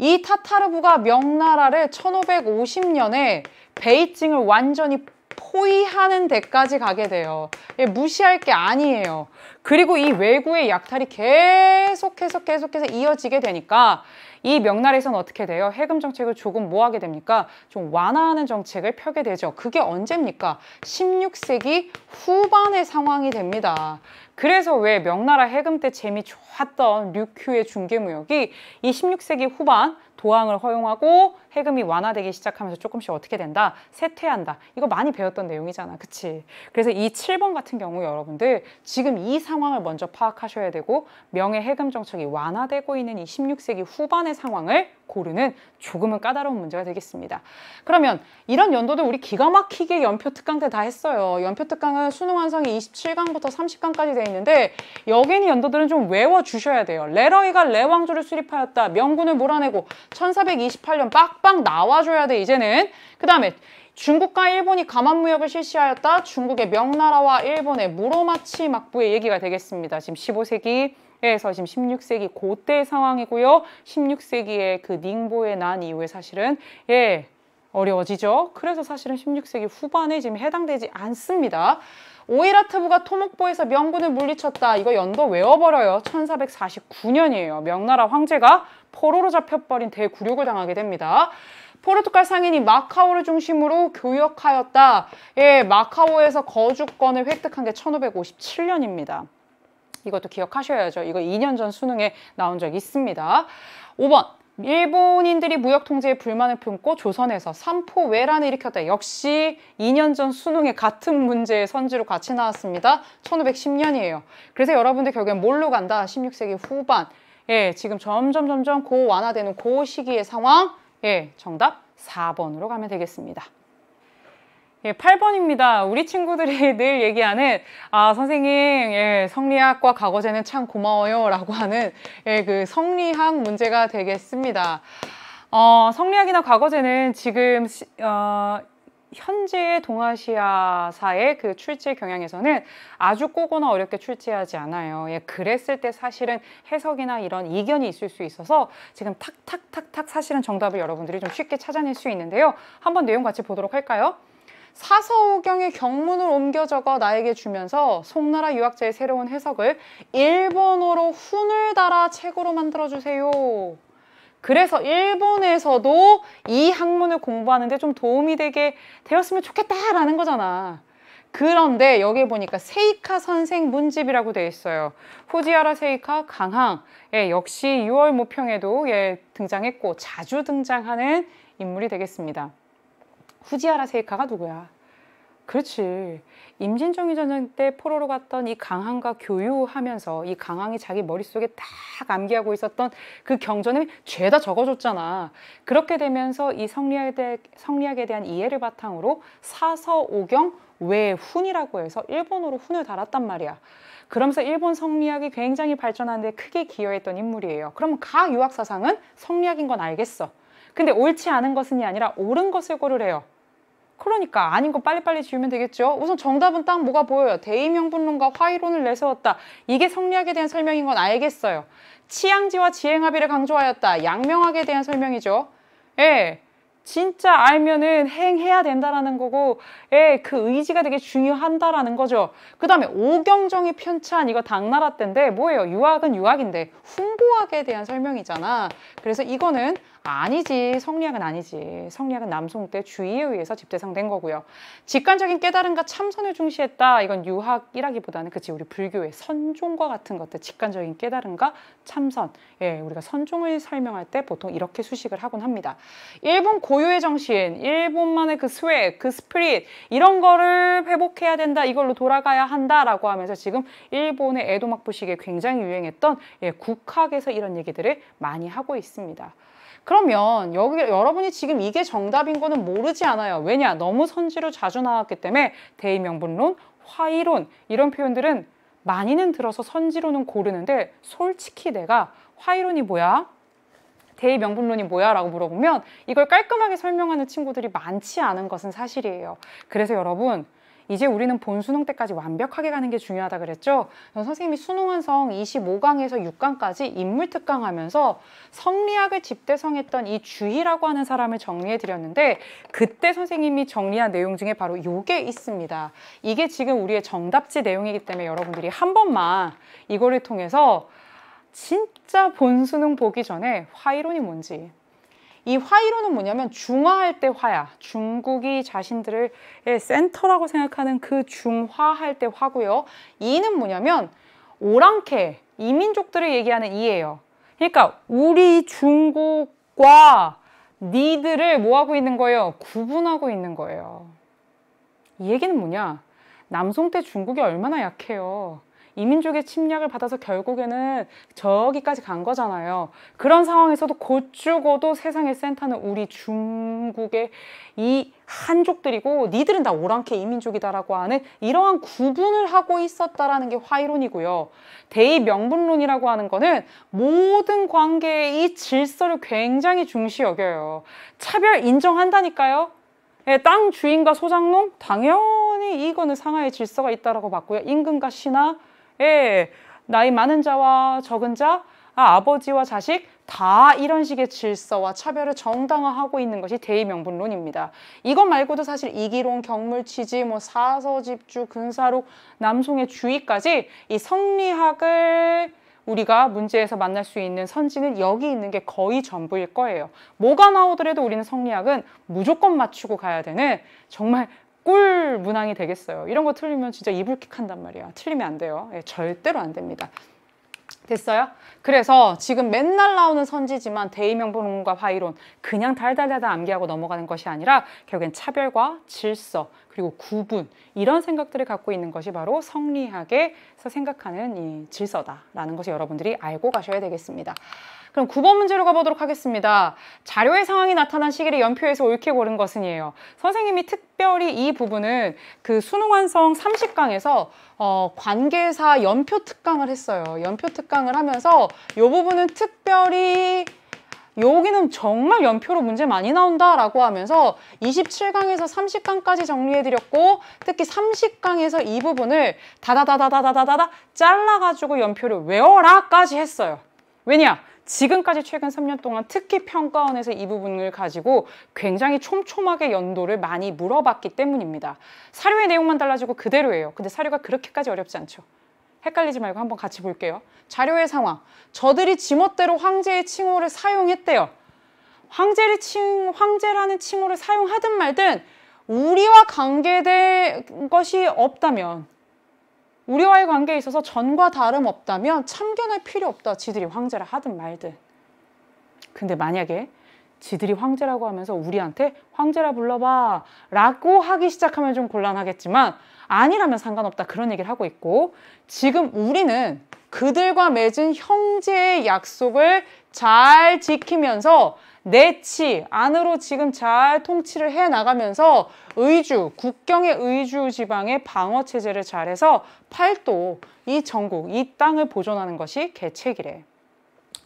[SPEAKER 1] 이 타타르부가 명나라를 1550년에 베이징을 완전히 포위하는 데까지 가게 돼요. 무시할 게 아니에요. 그리고 이 외구의 약탈이 계속해서 계속해서 이어지게 되니까 이 명나라에서는 어떻게 돼요? 해금 정책을 조금 뭐 하게 됩니까? 좀 완화하는 정책을 펴게 되죠. 그게 언제입니까? 16세기 후반의 상황이 됩니다. 그래서 왜 명나라 해금 때 재미 좋았던 류큐의 중개무역이 이 16세기 후반 도항을 허용하고 해금이 완화되기 시작하면서 조금씩 어떻게 된다? 쇠퇴한다. 이거 많이 배웠던 내용이잖아. 그치? 그래서 이 7번 같은 경우 여러분들 지금 이 상황을 먼저 파악하셔야 되고 명예 해금 정책이 완화되고 있는 이 16세기 후반의 상황을 고르는 조금은 까다로운 문제가 되겠습니다. 그러면 이런 연도도 우리 기가 막히게 연표 특강 때 다 했어요. 연표 특강은 수능 완성이 27강부터 30강까지 돼 있는데 여기 있는 연도들은 좀 외워 주셔야 돼요. 레러이가 레왕조를 수립하였다. 명군을 몰아내고 1428년 빡 각방 나와줘야 돼 이제는 그 다음에 중국과 일본이 가만무역을 실시하였다 중국의 명나라와 일본의 무로마치 막부의 얘기가 되겠습니다 지금 15세기 에서 지금 16세기 고대 상황이고요. 16세기에 그 닝보의 난 이후에 사실은 예 어려워지죠. 그래서 사실은 16세기 후반에 지금 해당되지 않습니다. 오이라트부가 토목보에서 명군을 물리쳤다. 이거 연도 외워버려요. 1449년이에요. 명나라 황제가 포로로 잡혀버린 대구욕을 당하게 됩니다. 포르투갈 상인이 마카오를 중심으로 교역하였다. 예, 마카오에서 거주권을 획득한 게 1557년입니다. 이것도 기억하셔야죠. 이거 2년 전 수능에 나온 적 있습니다. 5번 일본인들이 무역 통제에 불만을 품고 조선에서 삼포 외란을 일으켰다. 역시 2년 전 수능에 같은 문제의 선지로 같이 나왔습니다. 1510년이에요. 그래서 여러분들 결국엔 뭘로 간다? 16세기 후반 예, 지금 점점 점점 고 완화되는 고 시기의 상황. 예, 정답 4번으로 가면 되겠습니다. 예, 8번입니다. 우리 친구들이 늘 얘기하는 아 선생님 예, 성리학과 과거제는 참 고마워요 라고 하는 예, 그 성리학 문제가 되겠습니다. 어, 성리학이나 과거제는 지금 시, 어, 현재의 동아시아사의 그 출제 경향에서는 아주 꼬거나 어렵게 출제하지 않아요. 예, 그랬을 때 사실은 해석이나 이런 이견이 있을 수 있어서 지금 탁탁탁탁 사실은 정답을 여러분들이 좀 쉽게 찾아낼 수 있는데요. 한번 내용 같이 보도록 할까요? 사서우경의 경문을 옮겨 적어 나에게 주면서 송나라 유학자의 새로운 해석을 일본어로 훈을 달아 책으로 만들어주세요. 그래서 일본에서도 이 학문을 공부하는데 좀 도움이 되게 되었으면 좋겠다라는 거잖아. 그런데 여기 보니까 세이카 선생 문집이라고 되어 있어요. 후지아라 세이카 강항. 예, 역시 6월 모평에도 예, 등장했고 자주 등장하는 인물이 되겠습니다. 후지아라 세이카가 누구야? 그렇지. 임진정이 전쟁 때 포로로 갔던 이 강항과 교유하면서 이 강항이 자기 머릿속에 딱 암기하고 있었던 그 경전을 죄다 적어줬잖아. 그렇게 되면서 이 성리학에, 대, 성리학에 대한 이해를 바탕으로 사서오경 외훈이라고 해서 일본어로 훈을 달았단 말이야. 그러면서 일본 성리학이 굉장히 발전하는데 크게 기여했던 인물이에요. 그러면각 유학 사상은 성리학인 건 알겠어. 근데 옳지 않은 것은이 아니라 옳은 것을 고르래요. 그러니까 아닌 거 빨리빨리 지우면 되겠죠. 우선 정답은 딱 뭐가 보여요. 대의명분론과 화이론을 내세웠다. 이게 성리학에 대한 설명인 건 알겠어요. 치양지와 지행합의를 강조하였다. 양명학에 대한 설명이죠. 예. 진짜 알면은 행해야 된다라는 거고 예, 그 의지가 되게 중요한다라는 거죠. 그 다음에 오경정이 편찬 이거 당나라 때인데 뭐예요? 유학은 유학인데 훈보학에 대한 설명이잖아. 그래서 이거는 아니지 성리학은 아니지 성리학은 남송 때 주의에 의해서 집대상된 거고요 직관적인 깨달음과 참선을 중시했다 이건 유학이라기보다는 그치 우리 불교의 선종과 같은 것들 직관적인 깨달음과 참선 예 우리가 선종을 설명할 때 보통 이렇게 수식을 하곤 합니다 일본 고유의 정신 일본만의 그 스웩 그 스프릿 이런 거를 회복해야 된다 이걸로 돌아가야 한다라고 하면서 지금 일본의 에도막부식에 굉장히 유행했던 예, 국학에서 이런 얘기들을 많이 하고 있습니다. 그러면 여기 여러분이 지금 이게 정답인 거는 모르지 않아요. 왜냐? 너무 선지로 자주 나왔기 때문에 대의명분론, 화이론 이런 표현들은 많이는 들어서 선지로는 고르는데 솔직히 내가 화이론이 뭐야? 대의 명분론이 뭐야? 라고 물어보면 이걸 깔끔하게 설명하는 친구들이 많지 않은 것은 사실이에요. 그래서 여러분 이제 우리는 본 수능 때까지 완벽하게 가는 게 중요하다 그랬죠. 선생님이 수능 완성 25강에서 6강까지 인물 특강하면서 성리학을 집대성했던 이 주희라고 하는 사람을 정리해 드렸는데 그때 선생님이 정리한 내용 중에 바로 요게 있습니다. 이게 지금 우리의 정답지 내용이기 때문에 여러분들이 한 번만 이거를 통해서 진짜 본 수능 보기 전에 화이론이 뭔지 이 화이로는 뭐냐면 중화할 때 화야. 중국이 자신들을 센터라고 생각하는 그 중화할 때 화고요. 이는 뭐냐면 오랑캐, 이민족들을 얘기하는 이예요. 그러니까 우리 중국과 니들을 뭐하고 있는 거예요? 구분하고 있는 거예요. 이 얘기는 뭐냐? 남송 때 중국이 얼마나 약해요. 이민족의 침략을 받아서 결국에는 저기까지 간 거잖아요. 그런 상황에서도 곧 죽어도 세상의 센터는 우리 중국의 이 한족들이고 니들은 다 오랑캐 이민족이다라고 하는 이러한 구분을 하고 있었다라는 게 화이론이고요. 대의 명분론이라고 하는 거는 모든 관계의 이 질서를 굉장히 중시 여겨요. 차별 인정한다니까요. 예, 땅 주인과 소장농 당연히 이거는 상하의 질서가 있다라고 봤고요. 임금과 신하 예, 나이 많은 자와 적은 자, 아, 아버지와 자식 다 이런 식의 질서와 차별을 정당화하고 있는 것이 대의명분론입니다. 이것 말고도 사실 이기론, 경물치지, 뭐 사서집주, 근사록, 남송의 주의까지 이 성리학을 우리가 문제에서 만날 수 있는 선지는 여기 있는 게 거의 전부일 거예요. 뭐가 나오더라도 우리는 성리학은 무조건 맞추고 가야 되는 정말 꿀 문항이 되겠어요. 이런 거 틀리면 진짜 이불킥 한단 말이야. 틀리면 안 돼요. 예, 절대로 안 됩니다. 됐어요? 그래서 지금 맨날 나오는 선지지만 대의명분과 화이론 그냥 달달달달 암기하고 넘어가는 것이 아니라 결국엔 차별과 질서 그리고 구분 이런 생각들을 갖고 있는 것이 바로 성리학에서 생각하는 이 질서다라는 것을 여러분들이 알고 가셔야 되겠습니다. 그럼 9번 문제로 가보도록 하겠습니다. 자료의 상황이 나타난 시기를 연표에서 옳게 고른 것은이에요. 선생님이 특별히 이 부분은 그 수능완성 30강에서 어, 관계사 연표 특강을 했어요. 연표 특강을 하면서 이 부분은 특별히 여기는 정말 연표로 문제 많이 나온다라고 하면서 27강에서 30강까지 정리해드렸고 특히 30강에서 이 부분을 다다다다다다다다 잘라가지고 연표를 외워라까지 했어요. 왜냐? 지금까지 최근 3년 동안 특히 평가원에서 이 부분을 가지고 굉장히 촘촘하게 연도를 많이 물어봤기 때문입니다. 사료의 내용만 달라지고 그대로예요. 근데 사료가 그렇게까지 어렵지 않죠. 헷갈리지 말고 한번 같이 볼게요. 자료의 상황. 저들이 지멋대로 황제의 칭호를 사용했대요. 황제를 칭, 황제라는 칭호를 사용하든 말든 우리와 관계된 것이 없다면 우리와의 관계에 있어서 전과 다름 없다면 참견할 필요 없다. 지들이 황제라 하든 말든. 근데 만약에 지들이 황제라고 하면서 우리한테 황제라 불러봐 라고 하기 시작하면 좀 곤란하겠지만 아니라면 상관없다 그런 얘기를 하고 있고 지금 우리는 그들과 맺은 형제의 약속을 잘 지키면서 내치 안으로 지금 잘 통치를 해 나가면서 의주 국경의 의주 지방의 방어 체제를 잘해서 팔도 이 전국 이 땅을 보존하는 것이 개책이래.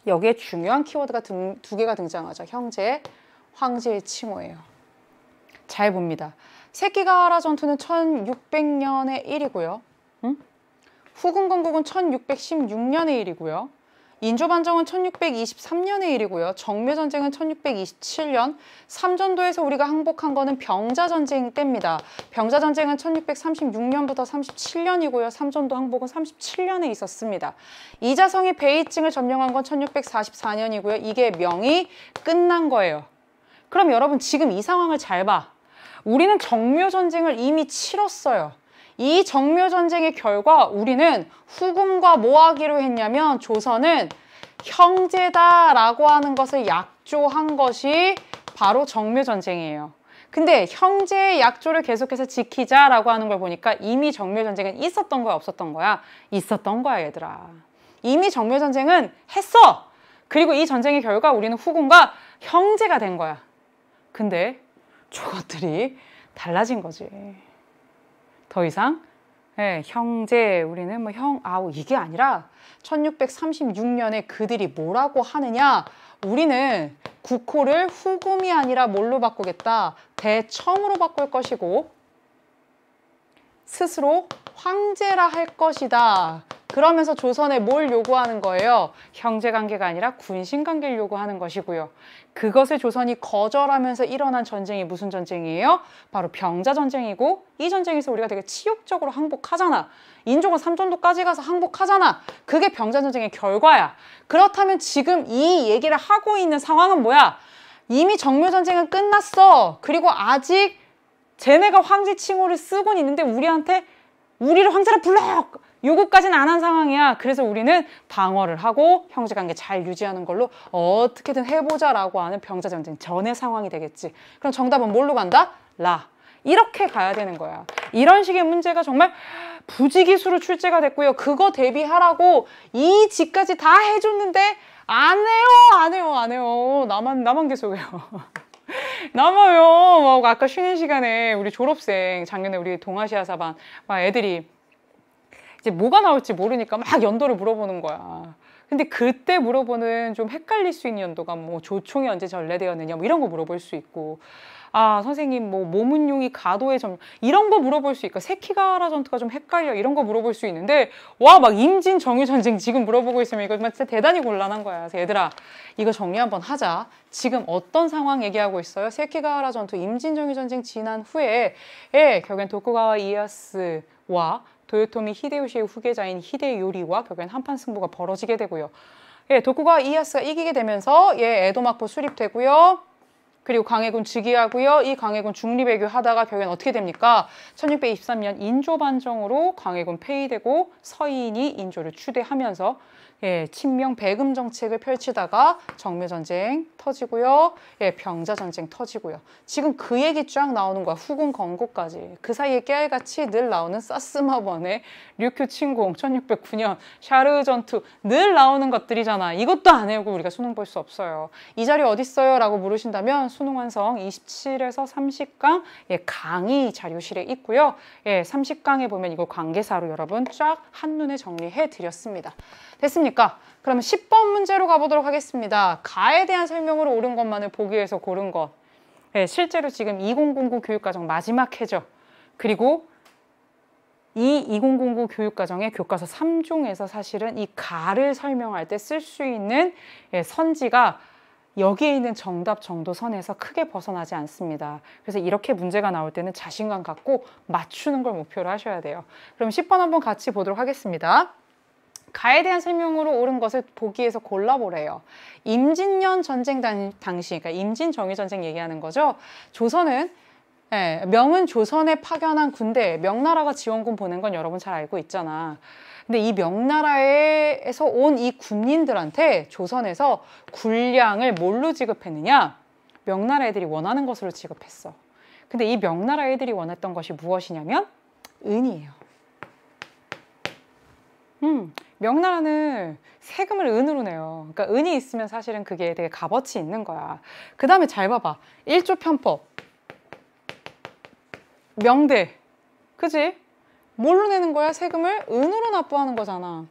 [SPEAKER 1] 여기에 중요한 키워드가 등, 두 개가 등장하죠. 형제, 황제의 칭호예요. 잘 봅니다. 새끼가하라 전투는 1600년의 일이고요. 응? 후궁건국은 1616년의 일이고요. 인조반정은 1623년의 일이고요. 정묘전쟁은 1627년, 삼전도에서 우리가 항복한 거는 병자전쟁 때입니다. 병자전쟁은 1636년부터 37년이고요. 삼전도 항복은 37년에 있었습니다. 이자성이 베이징을 점령한 건 1644년이고요. 이게 명이 끝난 거예요. 그럼 여러분 지금 이 상황을 잘 봐. 우리는 정묘전쟁을 이미 치렀어요. 이 정묘 전쟁의 결과 우리는 후금과 뭐 하기로 했냐면 조선은 형제다라고 하는 것을 약조한 것이 바로 정묘 전쟁이에요. 근데 형제의 약조를 계속해서 지키자라고 하는 걸 보니까 이미 정묘 전쟁은 있었던 거야 없었던 거야? 있었던 거야 얘들아. 이미 정묘 전쟁은 했어. 그리고 이 전쟁의 결과 우리는 후군과 형제가 된 거야. 근데 저것들이 달라진 거지. 더 이상 예, 형제 우리는 뭐 형 아우 이게 아니라 1636년에 그들이 뭐라고 하느냐 우리는 국호를 후금이 아니라 뭘로 바꾸겠다 대청으로 바꿀 것이고 스스로 황제라 할 것이다 그러면서 조선에 뭘 요구하는 거예요? 형제관계가 아니라 군신관계를 요구하는 것이고요. 그것을 조선이 거절하면서 일어난 전쟁이 무슨 전쟁이에요? 바로 병자전쟁이고 이 전쟁에서 우리가 되게 치욕적으로 항복하잖아. 인종은 삼촌도까지 가서 항복하잖아. 그게 병자전쟁의 결과야. 그렇다면 지금 이 얘기를 하고 있는 상황은 뭐야? 이미 정묘전쟁은 끝났어. 그리고 아직 쟤네가 황제 칭호를 쓰고 있는데 우리한테 우리를 황제로 불러! 요거까지는 안 한 상황이야. 그래서 우리는 방어를 하고 형제관계 잘 유지하는 걸로 어떻게든 해보자라고 하는 병자전쟁 전의 상황이 되겠지. 그럼 정답은 뭘로 간다? 라. 이렇게 가야 되는 거야. 이런 식의 문제가 정말 부지기수로 출제가 됐고요. 그거 대비하라고 이집까지다 해줬는데 안 해요, 안 해요, 안 해요. 나만, 나만 계속 해요. 남아요. 막 뭐 아까 쉬는 시간에 우리 졸업생 작년에 우리 동아시아사반 막 애들이 이제 뭐가 나올지 모르니까 막 연도를 물어보는 거야. 근데 그때 물어보는 좀 헷갈릴 수 있는 연도가 뭐 조총이 언제 전래되었느냐 뭐 이런 거 물어볼 수 있고 아 선생님 뭐모문 용이 가도에 점 이런 거 물어볼 수 있고 세키가라 전투가 좀 헷갈려 이런 거 물어볼 수 있는데 와 막 임진 정유 전쟁 지금 물어보고 있으면 이거 진짜 대단히 곤란한 거야 그래서 얘들아 이거 정리 한번 하자 지금 어떤 상황 얘기하고 있어요 세키가라 전투 임진 정유 전쟁 지난 후에 예 결국엔 도쿠가와 이에야스와 도요토미 히데요시의 후계자인 히데요리와 결국엔 한판 승부가 벌어지게 되고요. 예, 도쿠가 이에스가 이기게 되면서 예, 에도 막부 수립되고요. 그리고 강해군 즉위하고요. 이 강해군 중립외교 하다가 결국엔 어떻게 됩니까? 1623년 인조 반정으로 강해군 폐위되고 서인이 인조를 추대하면서 예, 친명 배금 정책을 펼치다가 정묘 전쟁 터지고요. 예, 병자 전쟁 터지고요. 지금 그 얘기 쫙 나오는 거야. 후군 건고까지. 그 사이에 깨알같이 늘 나오는 사스마번의 류큐 침공 1609년 샤르 전투 늘 나오는 것들이잖아. 이것도 안 해오고 우리가 수능 볼 수 없어요. 이 자리 어디 있어요? 라고 물으신다면 수능 완성 27에서 30강 예, 강의 자료실에 있고요. 예, 30강에 보면 이거 관계사로 여러분 쫙 한눈에 정리해 드렸습니다. 됐습니까? 그러면 10번 문제로 가보도록 하겠습니다. 가에 대한 설명으로 옳은 것만을 보기 위해서 고른 것. 네, 실제로 지금 2009 교육과정 마지막 해죠. 그리고 이 2009 교육과정의 교과서 3종에서 사실은 이 가를 설명할 때 쓸 수 있는 예, 선지가 여기에 있는 정답 정도 선에서 크게 벗어나지 않습니다. 그래서 이렇게 문제가 나올 때는 자신감 갖고 맞추는 걸 목표로 하셔야 돼요. 그럼 10번 한번 같이 보도록 하겠습니다. 가에 대한 설명으로 옳은 것을 보기에서 골라보래요. 임진년 전쟁 당시, 그러니까 임진 정의 전쟁 얘기하는 거죠. 조선은 예, 명은 조선에 파견한 군대, 명나라가 지원군 보낸 건 여러분 잘 알고 있잖아. 근데 이 명나라에서 온 이 군인들한테 조선에서 군량을 뭘로 지급했느냐? 명나라 애들이 원하는 것으로 지급했어. 근데 이 명나라 애들이 원했던 것이 무엇이냐면 은이에요. 음, 명나라는 세금을 은으로 내요. 그러니까 은이 있으면 사실은 그게 되게 값어치 있는 거야. 그 다음에 잘 봐봐. 1조 편법. 명대. 그지? 뭘로 내는 거야? 세금을 은으로 납부하는 거잖아.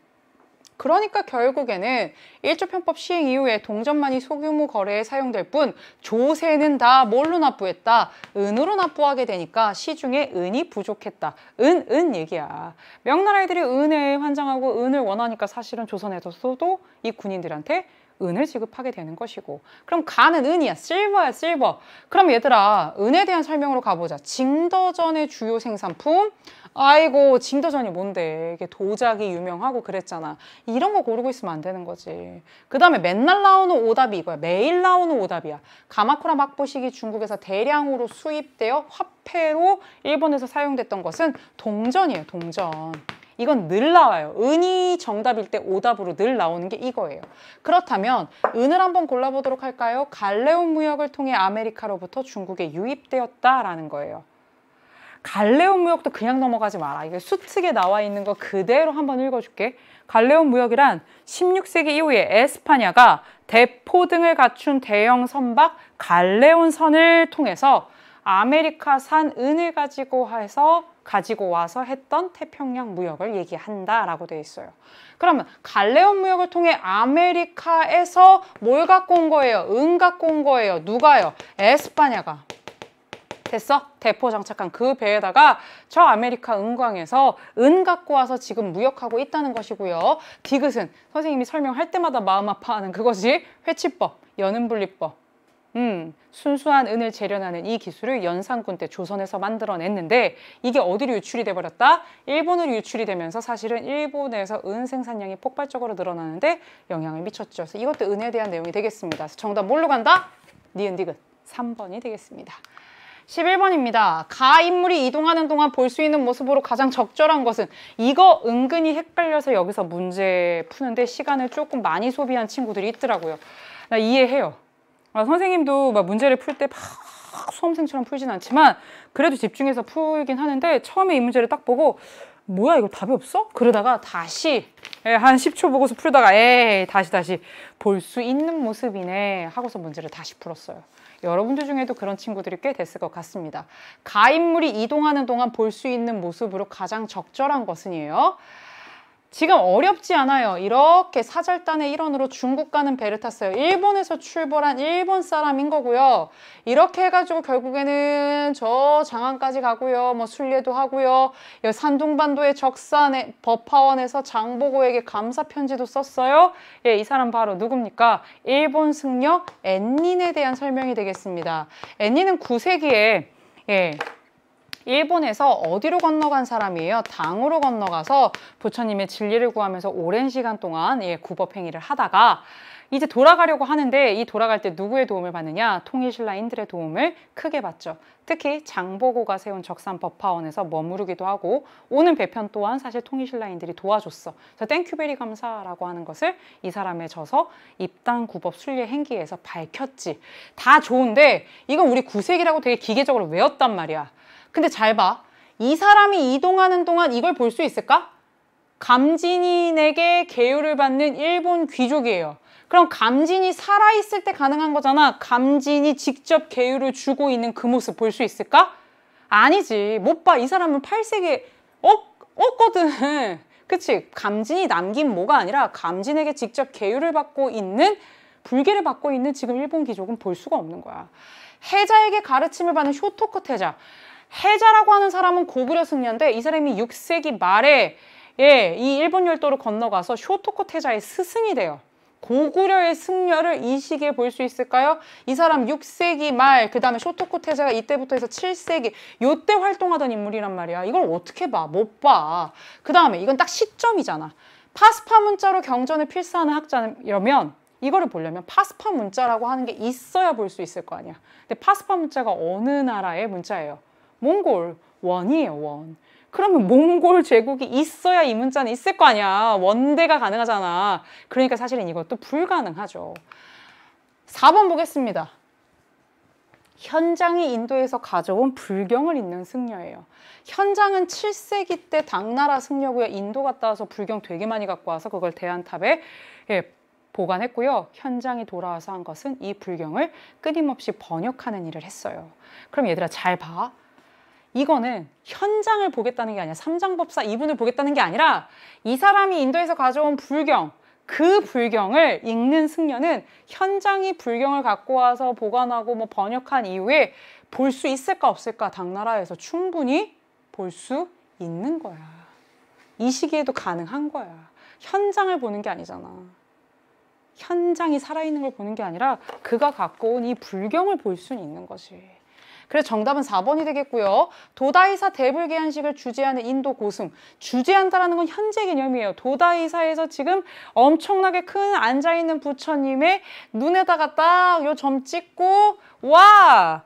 [SPEAKER 1] 그러니까 결국에는 1조 편법 시행 이후에 동전만이 소규모 거래에 사용될 뿐 조세는 다 뭘로 납부했다? 은으로 납부하게 되니까 시중에 은이 부족했다. 은, 은 얘기야. 명나라 애들이 은에 환장하고 은을 원하니까 사실은 조선에서도 이 군인들한테 은을 지급하게 되는 것이고 그럼 가는 은이야 실버야 실버 그럼 얘들아 은에 대한 설명으로 가보자 징더전의 주요 생산품 아이고 징더전이 뭔데 이게 도자기 유명하고 그랬잖아 이런 거 고르고 있으면 안 되는 거지 그 다음에 맨날 나오는 오답이 이거야 매일 나오는 오답이야 가마쿠라 막보식이 중국에서 대량으로 수입되어 화폐로 일본에서 사용됐던 것은 동전이에요 동전 이건 늘 나와요. 은이 정답일 때 오답으로 늘 나오는 게 이거예요. 그렇다면 은을 한번 골라보도록 할까요? 갈레온 무역을 통해 아메리카로부터 중국에 유입되었다라는 거예요. 갈레온 무역도 그냥 넘어가지 마라. 이게 수특에 나와 있는 거 그대로 한번 읽어줄게. 갈레온 무역이란 16세기 이후에 에스파냐가 대포 등을 갖춘 대형 선박 갈레온 선을 통해서 아메리카산 은을 가지고 해서 가지고 와서 했던 태평양 무역을 얘기한다라고 돼 있어요. 그러면 갈레온 무역을 통해 아메리카에서 뭘 갖고 온 거예요? 은 갖고 온 거예요. 누가요? 에스파냐가. 됐어? 대포 장착한 그 배에다가 저 아메리카 은광에서 은 갖고 와서 지금 무역하고 있다는 것이고요. 디귿은 선생님이 설명할 때마다 마음 아파하는 그것이 회치법, 연음분리법 음, 순수한 은을 재련하는 이 기술을 연산군 때 조선에서 만들어냈는데 이게 어디로 유출이 돼버렸다? 일본으로 유출이 되면서 사실은 일본에서 은 생산량이 폭발적으로 늘어나는데 영향을 미쳤죠. 그래서 이것도 은에 대한 내용이 되겠습니다. 정답 뭘로 간다? 니은 디귿 3번이 되겠습니다. 11번입니다. 가 인물이 이동하는 동안 볼 수 있는 모습으로 가장 적절한 것은 이거 은근히 헷갈려서 여기서 문제 푸는데 시간을 조금 많이 소비한 친구들이 있더라고요. 나 이해해요. 아, 선생님도 막 문제를 풀 때 막 수험생처럼 풀진 않지만 그래도 집중해서 풀긴 하는데 처음에 이 문제를 딱 보고 뭐야 이거 답이 없어? 그러다가 다시 예, 한 10초 보고서 풀다가 에이 다시 다시 볼 수 있는 모습이네 하고서 문제를 다시 풀었어요. 여러분들 중에도 그런 친구들이 꽤 됐을 것 같습니다. 가인물이 이동하는 동안 볼 수 있는 모습으로 가장 적절한 것은이에요. 지금 어렵지 않아요. 이렇게 사절단의 일원으로 중국 가는 배를 탔어요. 일본에서 출발한 일본 사람인 거고요. 이렇게 해가지고 결국에는 저 장안까지 가고요. 뭐 순례도 하고요. 산둥반도의 적산의 법화원에서 장보고에게 감사 편지도 썼어요. 예, 이 사람 바로 누굽니까? 일본 승려 엔닌에 대한 설명이 되겠습니다. 엔닌은 9세기에 예, 일본에서 어디로 건너간 사람이에요? 당으로 건너가서 부처님의 진리를 구하면서 오랜 시간 동안 예, 구법 행위를 하다가 이제 돌아가려고 하는데 이 돌아갈 때 누구의 도움을 받느냐? 통일신라인들의 도움을 크게 받죠. 특히 장보고가 세운 적산법화원에서 머무르기도 하고 오는 배편 또한 사실 통일신라인들이 도와줬어. 저 땡큐베리 감사라고 하는 것을 이 사람의 저서 입당구법 순례 행기에서 밝혔지. 다 좋은데 이건 우리 구색이라고 되게 기계적으로 외웠단 말이야. 근데 잘 봐. 이 사람이 이동하는 동안 이걸 볼 수 있을까? 감진인에게 계율를 받는 일본 귀족이에요. 그럼 감진이 살아있을 때 가능한 거잖아. 감진이 직접 계율를 주고 있는 그 모습 볼 수 있을까? 아니지. 못 봐. 이 사람은 팔세기에 없, 거든 그치? 감진이 남긴 뭐가 아니라 감진에게 직접 계율를 받고 있는 불계를 받고 있는 지금 일본 귀족은 볼 수가 없는 거야. 해자에게 가르침을 받는 쇼토컷 해자. 해자라고 하는 사람은 고구려 승려인데 이 사람이 6세기 말에 예, 이 일본 열도를 건너가서 쇼토코 태자의 스승이 돼요. 고구려의 승려를 이 시기에 볼 수 있을까요? 이 사람 6세기 말, 그 다음에 쇼토코 태자가 이때부터 해서 7세기, 요때 활동하던 인물이란 말이야. 이걸 어떻게 봐? 못 봐. 그 다음에 이건 딱 시점이잖아. 파스파 문자로 경전을 필사하는 학자라면 이거를 보려면 파스파 문자라고 하는 게 있어야 볼 수 있을 거 아니야. 근데 파스파 문자가 어느 나라의 문자예요? 몽골 원이에요 원 그러면 몽골 제국이 있어야 이 문자는 있을 거 아니야 원대가 가능하잖아 그러니까 사실은 이것도 불가능하죠 4번 보겠습니다 현장이 인도에서 가져온 불경을 잇는 승려예요. 현장은 7세기 때 당나라 승려고요. 인도 갔다 와서 불경 되게 많이 갖고 와서 그걸 대한탑에 예, 보관했고요. 현장이 돌아와서 한 것은 이 불경을 끊임없이 번역하는 일을 했어요. 그럼 얘들아 잘 봐. 이거는 현장을 보겠다는 게 아니라 삼장법사 이분을 보겠다는 게 아니라 이 사람이 인도에서 가져온 불경 그 불경을 읽는 승려는 현장이 불경을 갖고 와서 보관하고 뭐 번역한 이후에 볼 수 있을까 없을까 당나라에서 충분히 볼 수 있는 거야. 이 시기에도 가능한 거야. 현장을 보는 게 아니잖아. 현장이 살아있는 걸 보는 게 아니라 그가 갖고 온 이 불경을 볼 수는 있는 거지. 그래서 정답은 4번이 되겠고요. 도다이사 대불개한식을 주재하는 인도 고승. 주재한다라는 건 현재 개념이에요. 도다이사에서 지금 엄청나게 큰 앉아있는 부처님의 눈에다가 딱 요 점 찍고 와!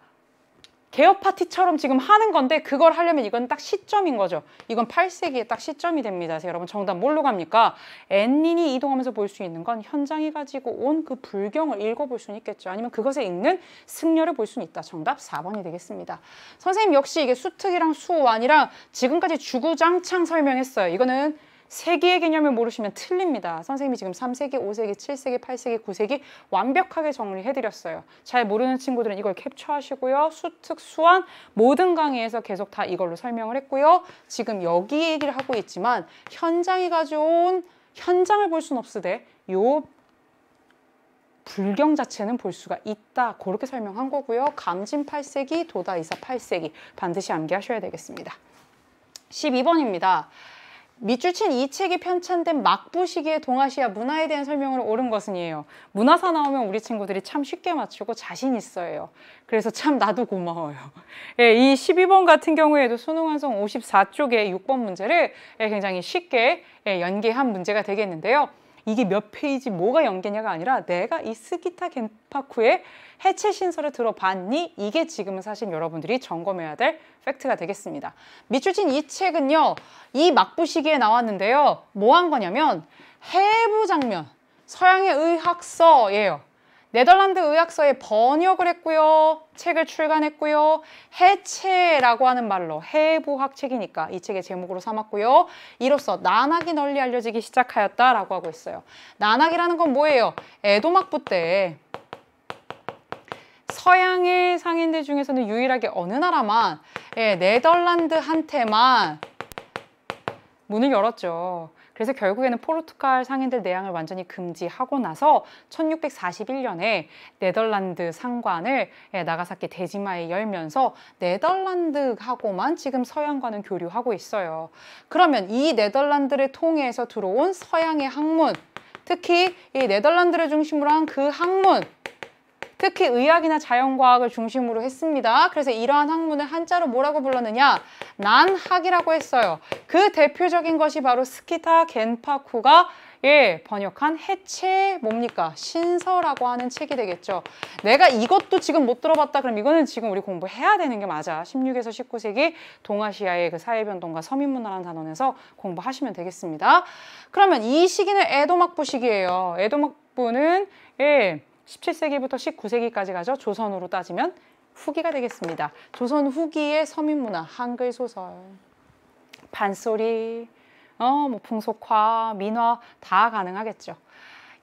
[SPEAKER 1] 개업 파티처럼 지금 하는 건데 그걸 하려면 이건 딱 시점인 거죠. 이건 8세기에 딱 시점이 됩니다. 그 여러분 정답 뭘로 갑니까? 엔닌이 이동하면서 볼 수 있는 건현장에 가지고 온 그 불경을 읽어볼 수는 있겠죠. 아니면 그것에 읽는 승려를 볼 수는 있다. 정답 4번이 되겠습니다. 선생님 역시 이게 수특이랑 수완이랑 지금까지 주구장창 설명했어요. 이거는 세기의 개념을 모르시면 틀립니다. 선생님이 지금 3세기, 5세기, 7세기, 8세기, 9세기 완벽하게 정리해드렸어요. 잘 모르는 친구들은 이걸 캡처하시고요. 수특, 수완 모든 강의에서 계속 다 이걸로 설명을 했고요. 지금 여기 얘기를 하고 있지만 현장이 가져온 현장을 볼 순 없으되 요 불경 자체는 볼 수가 있다. 그렇게 설명한 거고요. 강진 8세기, 도다 이사 8세기 반드시 암기하셔야 되겠습니다. 12번입니다. 밑줄 친이 책이 편찬된 막부 시기의 동아시아 문화에 대한 설명으로 옳은 것은이에요. 문화사 나오면 우리 친구들이 참 쉽게 맞추고 자신 있어요. 그래서 참 나도 고마워요. 예, 이 12번 같은 경우에도 수능완성 54쪽의 6번 문제를 예, 굉장히 쉽게 예, 연계한 문제가 되겠는데요. 이게 몇 페이지 뭐가 연계냐가 아니라 내가 이 스기타 겐파쿠의 해체 신설을 들어봤니? 이게 지금은 사실 여러분들이 점검해야 될 팩트가 되겠습니다. 미추진 이 책은요. 이 막부 시기에 나왔는데요. 뭐 한 거냐면 해부 장면, 서양의 의학서예요. 네덜란드 의학서에 번역을 했고요. 책을 출간했고요. 해체라고 하는 말로 해부학 책이니까 이 책의 제목으로 삼았고요. 이로써 난학이 널리 알려지기 시작하였다라고 하고 있어요. 난학이라는 건 뭐예요? 에도막부 때 서양의 상인들 중에서는 유일하게 어느 나라만 예, 네덜란드한테만 문을 열었죠. 그래서 결국에는 포르투갈 상인들 내양을 완전히 금지하고 나서 1641년에 네덜란드 상관을 예, 나가사키 대지마에 열면서 네덜란드하고만 지금 서양과는 교류하고 있어요. 그러면 이 네덜란드를 통해서 들어온 서양의 학문 특히 이 네덜란드를 중심으로 한 그 학문 특히 의학이나 자연과학을 중심으로 했습니다. 그래서 이러한 학문을 한자로 뭐라고 불렀느냐? 난학이라고 했어요. 그 대표적인 것이 바로 스키타 겐파쿠가 예, 번역한 해체 뭡니까? 신서라고 하는 책이 되겠죠. 내가 이것도 지금 못 들어봤다 그럼 이거는 지금 우리 공부해야 되는 게 맞아. 16에서 19세기 동아시아의 그 사회변동과 서민문화라는 단원에서 공부하시면 되겠습니다. 그러면 이 시기는 에도막부 시기예요. 에도막부는 예, 17세기부터 19세기까지 가죠. 조선으로 따지면 후기가 되겠습니다. 조선 후기의 서민문화, 한글 소설, 반소리, 어, 뭐 풍속화, 민화 다 가능하겠죠.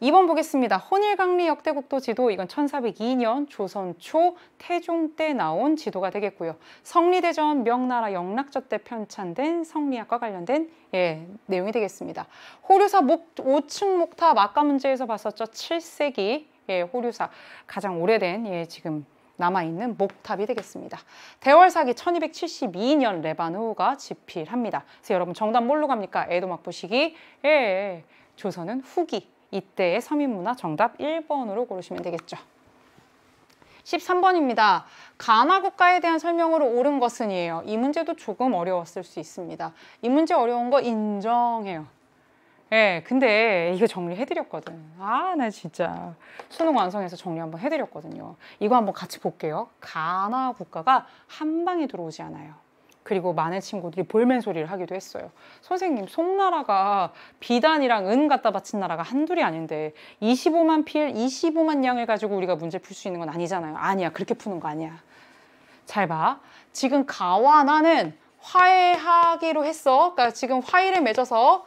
[SPEAKER 1] 2번 보겠습니다. 혼일강리 역대국도 지도 이건 1402년 조선 초 태종 때 나온 지도가 되겠고요. 성리대전 명나라 영락저 때 편찬된 성리학과 관련된 예, 내용이 되겠습니다. 호류사 목, 5층 목탑 아까 문제에서 봤었죠. 7세기 예, 호류사 가장 오래된 예, 지금 남아있는 목탑이 되겠습니다. 대월사기 1272년 레바누가 집필합니다. 그래서 여러분 정답 뭘로 갑니까? 에도막 보시기. 예, 조선은 후기. 이때의 서민문화 정답 1번으로 고르시면 되겠죠. 13번입니다. 가나 국가에 대한 설명으로 옳은 것은이에요. 이 문제도 조금 어려웠을 수 있습니다. 이 문제 어려운 거 인정해요. 예, 근데 이거 정리해드렸거든. 아, 나 진짜. 수능 완성해서 정리 한번 해드렸거든요. 이거 한번 같이 볼게요. 가나 국가가 한 방에 들어오지 않아요. 그리고 많은 친구들이 볼멘 소리를 하기도 했어요. 선생님, 송나라가 비단이랑 은 갖다 바친 나라가 한둘이 아닌데 25만 필, 25만 양을 가지고 우리가 문제 풀 수 있는 건 아니잖아요. 아니야, 그렇게 푸는 거 아니야. 잘 봐. 지금 가와 나는 화해하기로 했어. 그러니까 지금 화해를 맺어서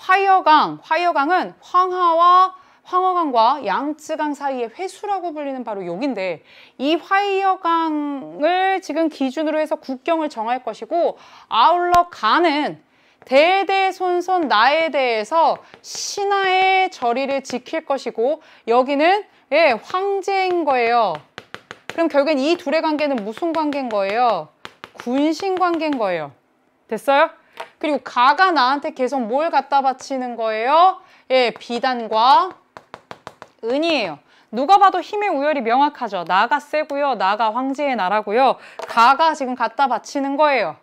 [SPEAKER 1] 화여강, 화여강은 황하와 황허강과 양쯔강 사이의 회수라고 불리는 바로 여기인데 이 화이어강을 지금 기준으로 해서 국경을 정할 것이고 아울러 간은 대대손손 나에 대해서 신하의 저리를 지킬 것이고 여기는 예, 황제인 거예요. 그럼 결국엔 이 둘의 관계는 무슨 관계인 거예요? 군신 관계인 거예요. 됐어요? 그리고 가가 나한테 계속 뭘 갖다 바치는 거예요? 예, 비단과 은이에요. 누가 봐도 힘의 우열이 명확하죠. 나가 세고요. 나가 황제의 나라고요. 가가 지금 갖다 바치는 거예요.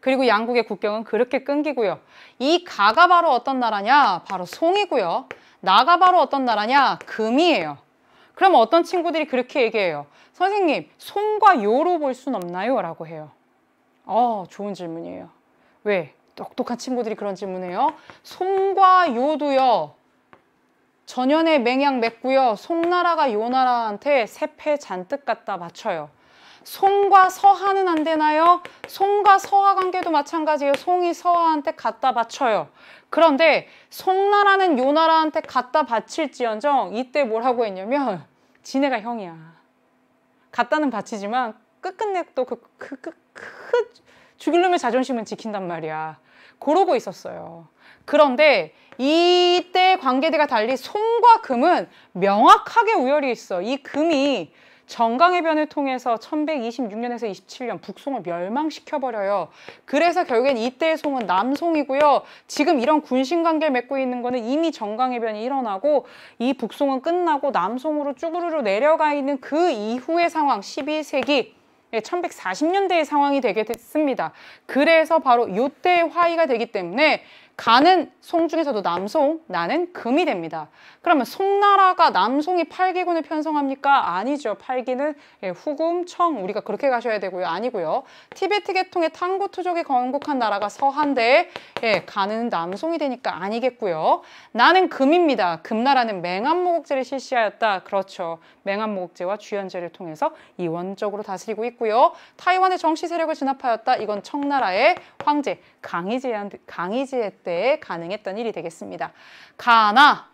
[SPEAKER 1] 그리고 양국의 국경은 그렇게 끊기고요. 이 가가 바로 어떤 나라냐? 바로 송이고요. 나가 바로 어떤 나라냐? 금이에요. 그럼 어떤 친구들이 그렇게 얘기해요. 선생님, 송과 요로 볼 순 없나요? 라고 해요. 어, 좋은 질문이에요. 왜? 똑똑한 친구들이 그런 질문해요. 송과 요도요. 전연의 맹양 맺고요. 송나라가 요나라한테 세패 잔뜩 갖다 맞춰요. 송과 서하는 안 되나요? 송과 서하 관계도 마찬가지예요. 송이 서하한테 갖다 바쳐요. 그런데 송나라는 요나라한테 갖다 바칠지언정 이때 뭐라고 했냐면 지네가 형이야. 갖다는 바치지만 끝끝내 또 그 그, 그, 그, 그, 죽일 놈의 자존심은 지킨단 말이야. 그러고 있었어요. 그런데 이때 관계대가 달리 송과 금은 명확하게 우열이 있어. 이 금이 정강해변을 통해서 1126년에서 27년 북송을 멸망시켜버려요. 그래서 결국엔 이때의 송은 남송이고요. 지금 이런 군신관계를 맺고 있는 거는 이미 정강해변이 일어나고 이 북송은 끝나고 남송으로 쭈그르르 내려가 있는 그 이후의 상황 12세기 1140년대의 예, 상황이 되게 됐습니다. 그래서 바로 이때 화이가 되기 때문에 가는 송 중에서도 남송, 나는 금이 됩니다. 그러면 송나라가 남송이 팔기군을 편성합니까? 아니죠. 팔기는 예, 후금, 청 우리가 그렇게 가셔야 되고요. 아니고요. 티베트 계통의 탕구투족이 건국한 나라가 서한데 예, 가는 남송이 되니까 아니겠고요. 나는 금입니다. 금나라는 맹암모국제를 실시하였다. 그렇죠. 맹암모국제와 주연제를 통해서 이원적으로 다스리고 있고요. 타이완의 정치 세력을 진압하였다. 이건 청나라의 황제 강의제한강의제 때 가능했던 일이 되겠습니다. 가나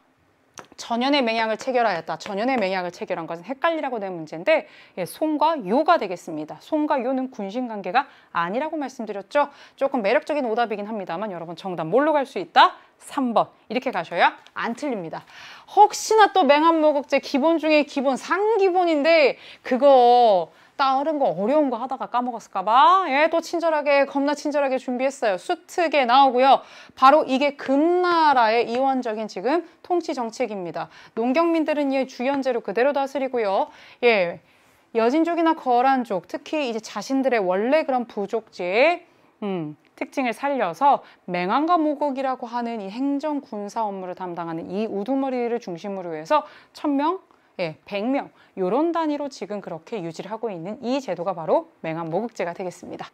[SPEAKER 1] 전연의 맹약을 체결하였다. 전연의 맹약을 체결한 것은 헷갈리라고 된 문제인데 예, 송과 요가 되겠습니다. 송과 요는 군신 관계가 아니라고 말씀드렸죠. 조금 매력적인 오답이긴 합니다만 여러분 정답 뭘로 갈 수 있다? 3번 이렇게 가셔야 안 틀립니다. 혹시나 또맹한목욕제 기본 중에 기본 상기본인데 그거 다른 거 어려운 거 하다가 까먹었을까 봐 예, 또 친절하게 겁나 친절하게 준비했어요. 수특에 나오고요. 바로 이게 금나라의 이원적인 지금 통치 정책입니다. 농경민들은 이 주연제로 그대로 다스리고요. 예. 여진족이나 거란족, 특히 이제 자신들의 원래 그런 부족지, 음, 특징을 살려서 맹안과 모국이라고 하는 이 행정 군사 업무를 담당하는 이 우두머리를 중심으로 해서 천명 예, 100명 이런 단위로 지금 그렇게 유지를 하고 있는 이 제도가 바로 맹한 모국제가 되겠습니다.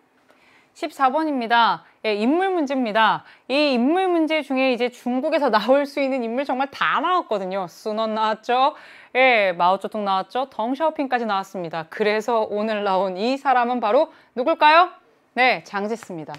[SPEAKER 1] 14번입니다. 예, 인물 문제입니다. 이 인물 문제 중에 이제 중국에서 나올 수 있는 인물 정말 다 나왔거든요. 순원 나왔죠. 예, 마오쩌둥 나왔죠. 덩샤오핑까지 나왔습니다. 그래서 오늘 나온 이 사람은 바로 누굴까요? 네, 장지스입니다.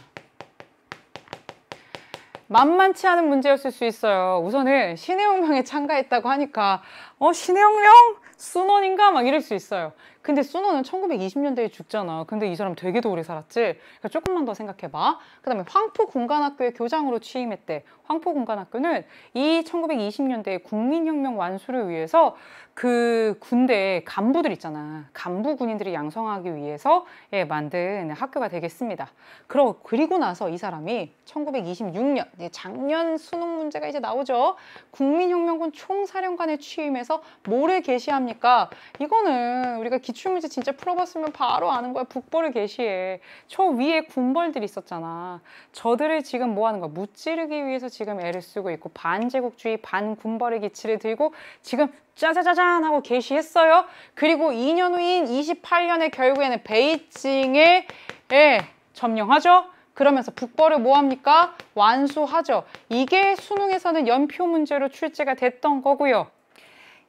[SPEAKER 1] 만만치 않은 문제였을 수 있어요. 우선은 신의 혁명에 참가했다고 하니까 어 신의 혁명? 순원인가? 막 이럴 수 있어요. 근데 순호는 1920년대에 죽잖아. 근데 이 사람 되게 더 오래 살았지? 그러니까 조금만 더 생각해봐. 그 다음에 황포공간학교의 교장으로 취임했대. 황포공간학교는 이 1920년대 국민혁명 완수를 위해서 그 군대 의 간부들 있잖아. 간부 군인들이 양성하기 위해서 예, 만든 학교가 되겠습니다. 그러 그리고 나서 이 사람이 1926년 예, 작년 수능 문제가 이제 나오죠. 국민혁명군 총사령관에 취임해서 뭐를 개시합니까? 이거는 우리가 기 기출문제 진짜 풀어봤으면 바로 아는 거야. 북벌의 계시에. 저 위에 군벌들이 있었잖아. 저들을 지금 뭐 하는 거야? 무찌르기 위해서 지금 애를 쓰고 있고 반제국주의, 반군벌의 기치를 들고 지금 짜자자잔 하고 계시했어요 그리고 2년 후인 28년에 결국에는 베이징에 예, 점령하죠. 그러면서 북벌을 뭐합니까? 완수하죠. 이게 수능에서는 연표 문제로 출제가 됐던 거고요.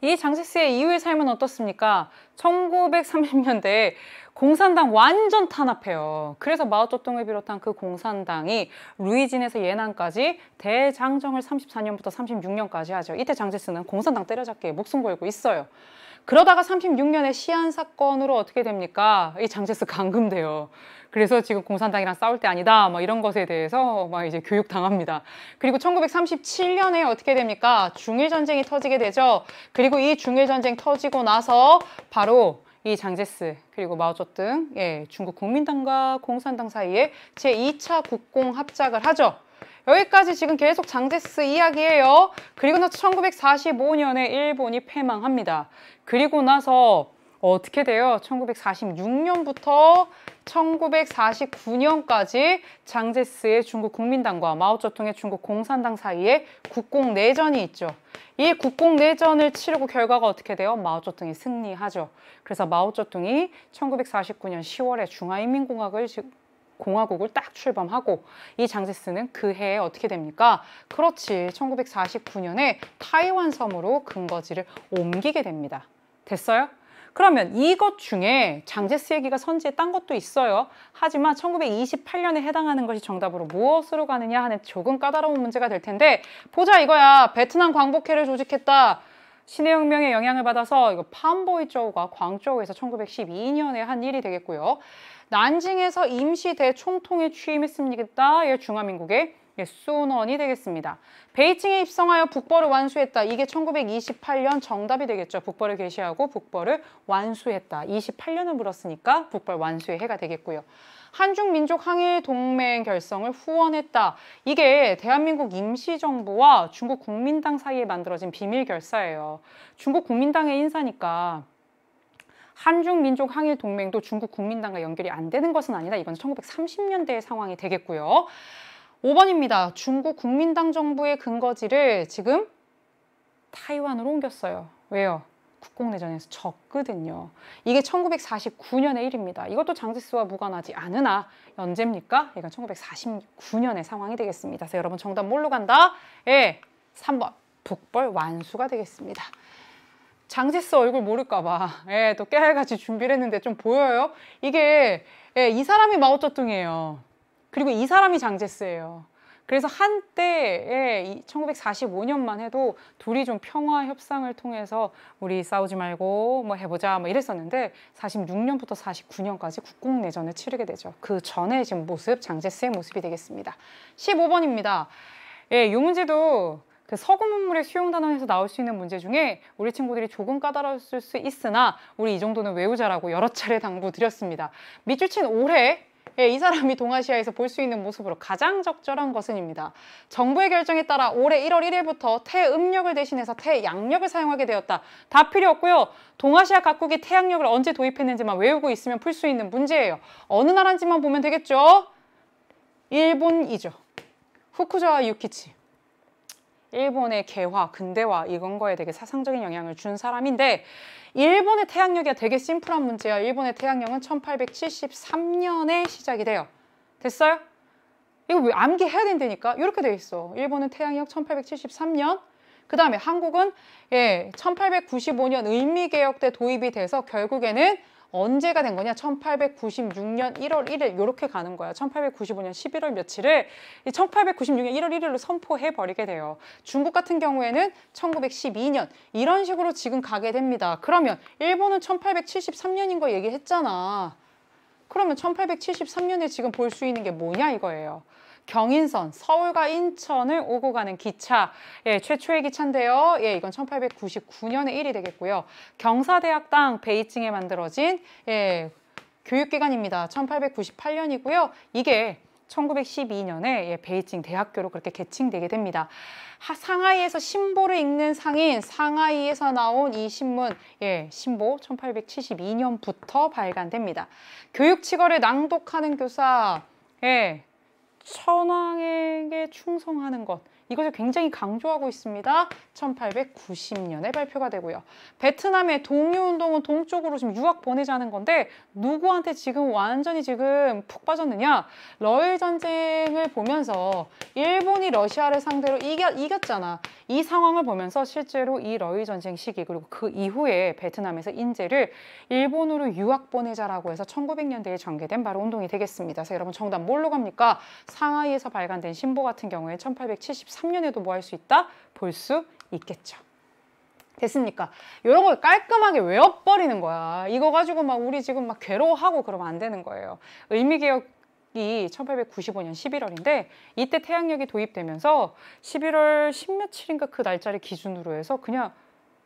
[SPEAKER 1] 이 장식스의 이후의 삶은 어떻습니까? 1930년대에 공산당 완전 탄압해요. 그래서 마오쩌둥을 비롯한 그 공산당이 루이진에서 예난까지 대장정을 34년부터 36년까지 하죠. 이때 장제스는 공산당 때려잡기에 목숨 걸고 있어요. 그러다가 36년에 시안 사건으로 어떻게 됩니까? 이 장제스 감금돼요. 그래서 지금 공산당이랑 싸울 때 아니다 뭐 이런 것에 대해서 막 이제 교육 당합니다. 그리고 1937년에 어떻게 됩니까? 중일 전쟁이 터지게 되죠. 그리고 이 중일 전쟁 터지고 나서 바로 이 장제스 그리고 마오쩌등 예, 중국 국민당과 공산당 사이에 제2차 국공 합작을 하죠. 여기까지 지금 계속 장제스 이야기예요. 그리고 나서 1945년에 일본이 패망합니다. 그리고 나서 어떻게 돼요? 1946년부터 1949년까지 장제스의 중국 국민당과 마오쩌둥의 중국 공산당 사이에 국공 내전이 있죠. 이 국공 내전을 치르고 결과가 어떻게 돼요? 마오쩌둥이 승리하죠. 그래서 마오쩌둥이 1949년 10월에 중화인민공화국을 공화국을 딱 출범하고 이 장제스는 그 해에 어떻게 됩니까? 그렇지 1949년에 타이완 섬으로 근거지를 옮기게 됩니다. 됐어요? 그러면 이것 중에 장제스 얘기가 선지에 딴 것도 있어요. 하지만 1928년에 해당하는 것이 정답으로 무엇으로 가느냐 하는 조금 까다로운 문제가 될 텐데 보자 이거야. 베트남 광복회를 조직했다. 신해혁명의 영향을 받아서 이거 판보이 우가 광저우에서 1912년에 한 일이 되겠고요. 난징에서 임시 대총통에 취임했습니다. 예, 중화민국에 예, 수원원이 되겠습니다. 베이징에 입성하여 북벌을 완수했다. 이게 1928년 정답이 되겠죠. 북벌을 개시하고 북벌을 완수했다. 28년을 물었으니까 북벌 완수의 해가 되겠고요. 한중민족항일동맹 결성을 후원했다. 이게 대한민국 임시정부와 중국 국민당 사이에 만들어진 비밀 결사예요. 중국 국민당의 인사니까 한중민족 항일 동맹도 중국 국민당과 연결이 안 되는 것은 아니다. 이건 1930년대의 상황이 되겠고요. 5번입니다. 중국 국민당 정부의 근거지를 지금 타이완으로 옮겼어요. 왜요? 국공내전에서 졌거든요. 이게 1949년의 일입니다. 이것도 장지수와 무관하지 않으나 연재입니까? 이건 1949년의 상황이 되겠습니다. 그래서 여러분 정답 뭘로 간다? 예, 3번 북벌 완수가 되겠습니다. 장지수 얼굴 모를까봐 예, 또 깨알같이 준비를 했는데 좀 보여요? 이게 예, 이 사람이 마오쩌둥이에요. 그리고 이 사람이 장제스예요. 그래서 한때에 1945년만 해도 둘이 좀 평화 협상을 통해서 우리 싸우지 말고 뭐 해보자 뭐 이랬었는데 46년부터 49년까지 국공내전을 치르게 되죠. 그 전에 지금 모습 장제스의 모습이 되겠습니다. 15번입니다. 예, 이 문제도 그 서구 문물의 수용 단원에서 나올 수 있는 문제 중에 우리 친구들이 조금 까다로웠을 수 있으나 우리 이 정도는 외우자라고 여러 차례 당부드렸습니다. 밑줄친 올해 예, 이 사람이 동아시아에서 볼 수 있는 모습으로 가장 적절한 것은입니다. 정부의 결정에 따라 올해 1월 1일부터 태음력을 대신해서 태양력을 사용하게 되었다. 다 필요 없고요. 동아시아 각국이 태양력을 언제 도입했는지만 외우고 있으면 풀 수 있는 문제예요. 어느 나라인지만 보면 되겠죠? 일본이죠. 후쿠자와 유키치. 일본의 개화, 근대화 이건 거에 되게 사상적인 영향을 준 사람인데 일본의 태양력이 되게 심플한 문제야. 일본의 태양력은 1873년에 시작이 돼요. 됐어요? 이거 왜 암기해야 된다니까? 이렇게 돼 있어. 일본은 태양력 1873년 그 다음에 한국은 예, 1895년 의미개혁 때 도입이 돼서 결국에는 언제가 된 거냐? 1896년 1월 1일 이렇게 가는 거야. 1895년 11월 며칠을 1896년 1월 1일로 선포해 버리게 돼요. 중국 같은 경우에는 1912년 이런 식으로 지금 가게 됩니다. 그러면 일본은 1873년인 거 얘기했잖아. 그러면 1873년에 지금 볼 수 있는 게 뭐냐 이거예요. 경인선, 서울과 인천을 오고 가는 기차, 예, 최초의 기차인데요. 예, 이건 1899년에 1위 되겠고요. 경사대학 당 베이징에 만들어진 예, 교육기관입니다. 1898년이고요. 이게 1912년에 예, 베이징 대학교로 그렇게 개칭되게 됩니다. 하, 상하이에서 신보를 읽는 상인, 상하이에서 나온 이 신문, 예, 신보 1872년부터 발간됩니다. 교육치거를 낭독하는 교사, 예, 천왕에게 충성하는 것 이것을 굉장히 강조하고 있습니다. 1890년에 발표가 되고요. 베트남의 동유운동은 동쪽으로 지금 유학 보내자는 건데 누구한테 지금 완전히 지금 푹 빠졌느냐? 러일 전쟁을 보면서 일본이 러시아를 상대로 이겼, 이겼잖아. 이 상황을 보면서 실제로 이 러일 전쟁 시기 그리고 그 이후에 베트남에서 인재를 일본으로 유학 보내자라고 해서 1900년대에 전개된 바로 운동이 되겠습니다. 그래서 여러분 정답 뭘로 갑니까? 상하이에서 발간된 신보 같은 경우에 1874 2023년에도 뭐 할 수 있다? 볼 수 있겠죠. 됐습니까? 이런 걸 깔끔하게 외워버리는 거야. 이거 가지고 막 우리 지금 막 괴로워하고 그러면 안 되는 거예요. 의미개혁 이 1895년 11월인데 이때 태양력이 도입되면서 11월 10 며칠인가 그 날짜를 기준으로 해서 그냥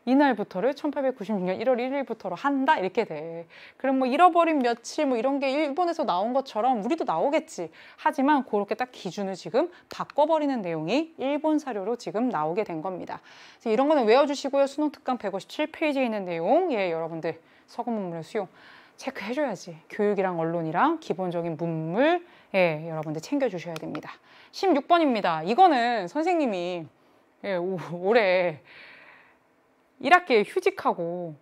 [SPEAKER 1] 이날부터를 1896년 1월 1일부터로 한다 이렇게 돼. 그럼 뭐 잃어버린 며칠 뭐 이런 게 일본에서 나온 것처럼 우리도 나오겠지. 하지만 그렇게 딱 기준을 지금 바꿔버리는 내용이 일본 사료로 지금 나오게 된 겁니다. 이런 거는 외워주시고요. 수능 특강 157페이지에 있는 내용 예 여러분들 서구 문물의 수용 체크해줘야지. 교육이랑 언론이랑 기본적인 문물 예 여러분들 챙겨주셔야 됩니다. 16번입니다. 이거는 선생님이 예, 오, 올해 1학기에 휴직하고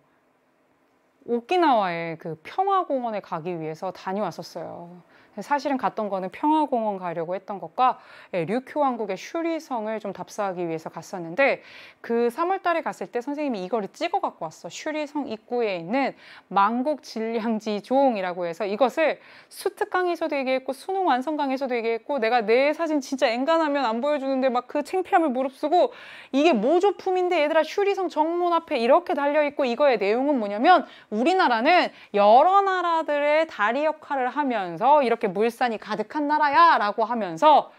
[SPEAKER 1] 오키나와의 그 평화공원에 가기 위해서 다녀왔었어요. 사실은 갔던 거는 평화공원 가려고 했던 것과 예, 류큐 왕국의 슈리성을 좀 답사하기 위해서 갔었는데 그 3월 달에 갔을 때 선생님이 이거를 찍어 갖고 왔어. 슈리성 입구에 있는 망곡 진량지 종이라고 해서 이것을 수특강에서도 얘기했고 수능 완성강에서도 얘기했고 내가 내 사진 진짜 앵간하면안 보여주는데 막 그 창피함을 무릅쓰고 이게 모조품인데 얘들아 슈리성 정문 앞에 이렇게 달려있고 이거의 내용은 뭐냐면 우리나라는 여러 나라들의 다리 역할을 하면서 이렇게 이렇게 물산이 가득한 나라야 라고 하면서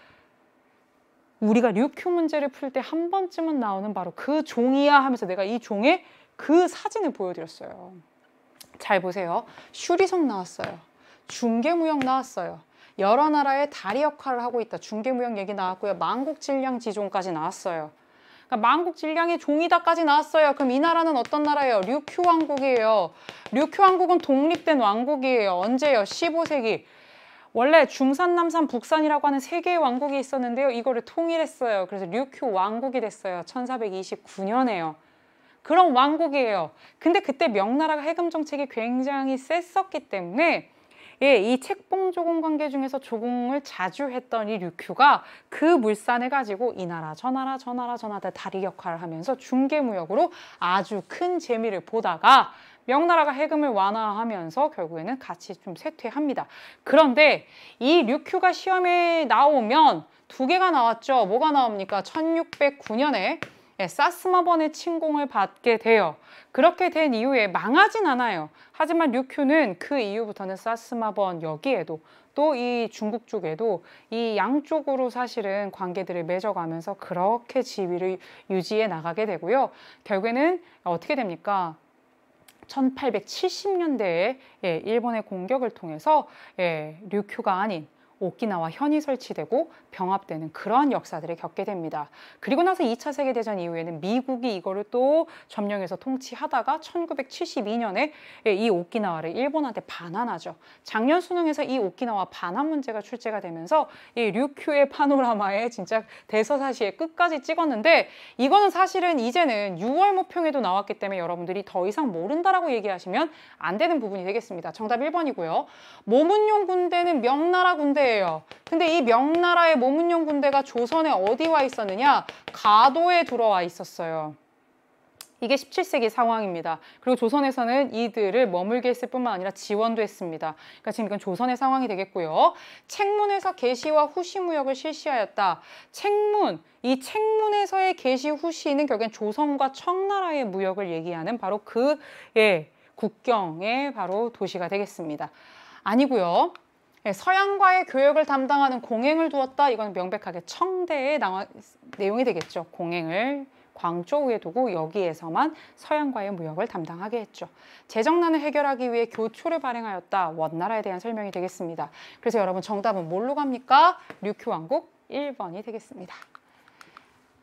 [SPEAKER 1] 우리가 류큐 문제를 풀 때 한 번쯤은 나오는 바로 그 종이야 하면서 내가 이 종의 그 사진을 보여드렸어요. 잘 보세요. 슈리성 나왔어요. 중계무역 나왔어요. 여러 나라의 다리 역할을 하고 있다. 중계무역 얘기 나왔고요. 만국질량 지종까지 나왔어요. 그러니까 망국질량의 종이다까지 나왔어요. 그럼 이 나라는 어떤 나라예요? 류큐 왕국이에요. 류큐 왕국은 독립된 왕국이에요. 언제요? 15세기. 원래 중산, 남산, 북산이라고 하는 세 개의 왕국이 있었는데요. 이거를 통일했어요. 그래서 류큐 왕국이 됐어요. 1429년에요. 그런 왕국이에요. 근데 그때 명나라가 해금 정책이 굉장히 셌었기 때문에 예, 이 책봉 조공 관계 중에서 조공을 자주 했던 이 류큐가 그 물산을 가지고 이 나라 저 나라 저 나라 저 나라 다리 역할을 하면서 중개무역으로 아주 큰 재미를 보다가 명나라가 해금을 완화하면서 결국에는 같이 좀 쇠퇴합니다. 그런데 이 류큐가 시험에 나오면 두 개가 나왔죠. 뭐가 나옵니까? 1609년에 사스마번의 침공을 받게 돼요. 그렇게 된 이후에 망하진 않아요. 하지만 류큐는 그 이후부터는 사스마번 여기에도 또 이 중국 쪽에도 이 양쪽으로 사실은 관계들을 맺어가면서 그렇게 지위를 유지해 나가게 되고요. 결국에는 어떻게 됩니까? 1870년대에 예, 일본의 공격을 통해서 예, 류큐가 아닌 오키나와 현이 설치되고 병합되는 그러한 역사들을 겪게 됩니다. 그리고 나서 2차 세계대전 이후에는 미국이 이거를 또 점령해서 통치하다가 1972년에 이 오키나와를 일본한테 반환하죠. 작년 수능에서 이 오키나와 반환 문제가 출제가 되면서 이 류큐의 파노라마에 진짜 대서사시에 끝까지 찍었는데 이거는 사실은 이제는 6월 모평에도 나왔기 때문에 여러분들이 더 이상 모른다라고 얘기하시면 안 되는 부분이 되겠습니다. 정답 1번이고요. 모문용 군대는 명나라 군대 군대예요. 근데 이 명나라의 모문용 군대가 조선에 어디 와 있었느냐? 가도에 들어와 있었어요. 이게 17세기 상황입니다. 그리고 조선에서는 이들을 머물게 했을 뿐만 아니라 지원도 했습니다. 그러니까 지금 이건 조선의 상황이 되겠고요. 책문에서 개시와 후시 무역을 실시하였다. 책문, 이 책문에서의 개시 후시는 결국엔 조선과 청나라의 무역을 얘기하는 바로 그의 예, 국경의 바로 도시가 되겠습니다. 아니고요. 네, 서양과의 교역을 담당하는 공행을 두었다. 이건 명백하게 청대에 나와 내용이 되겠죠. 공행을 광저우에 두고 여기에서만 서양과의 무역을 담당하게 했죠. 재정난을 해결하기 위해 교초를 발행하였다. 원나라에 대한 설명이 되겠습니다. 그래서 여러분 정답은 뭘로 갑니까? 류큐왕국 1번이 되겠습니다.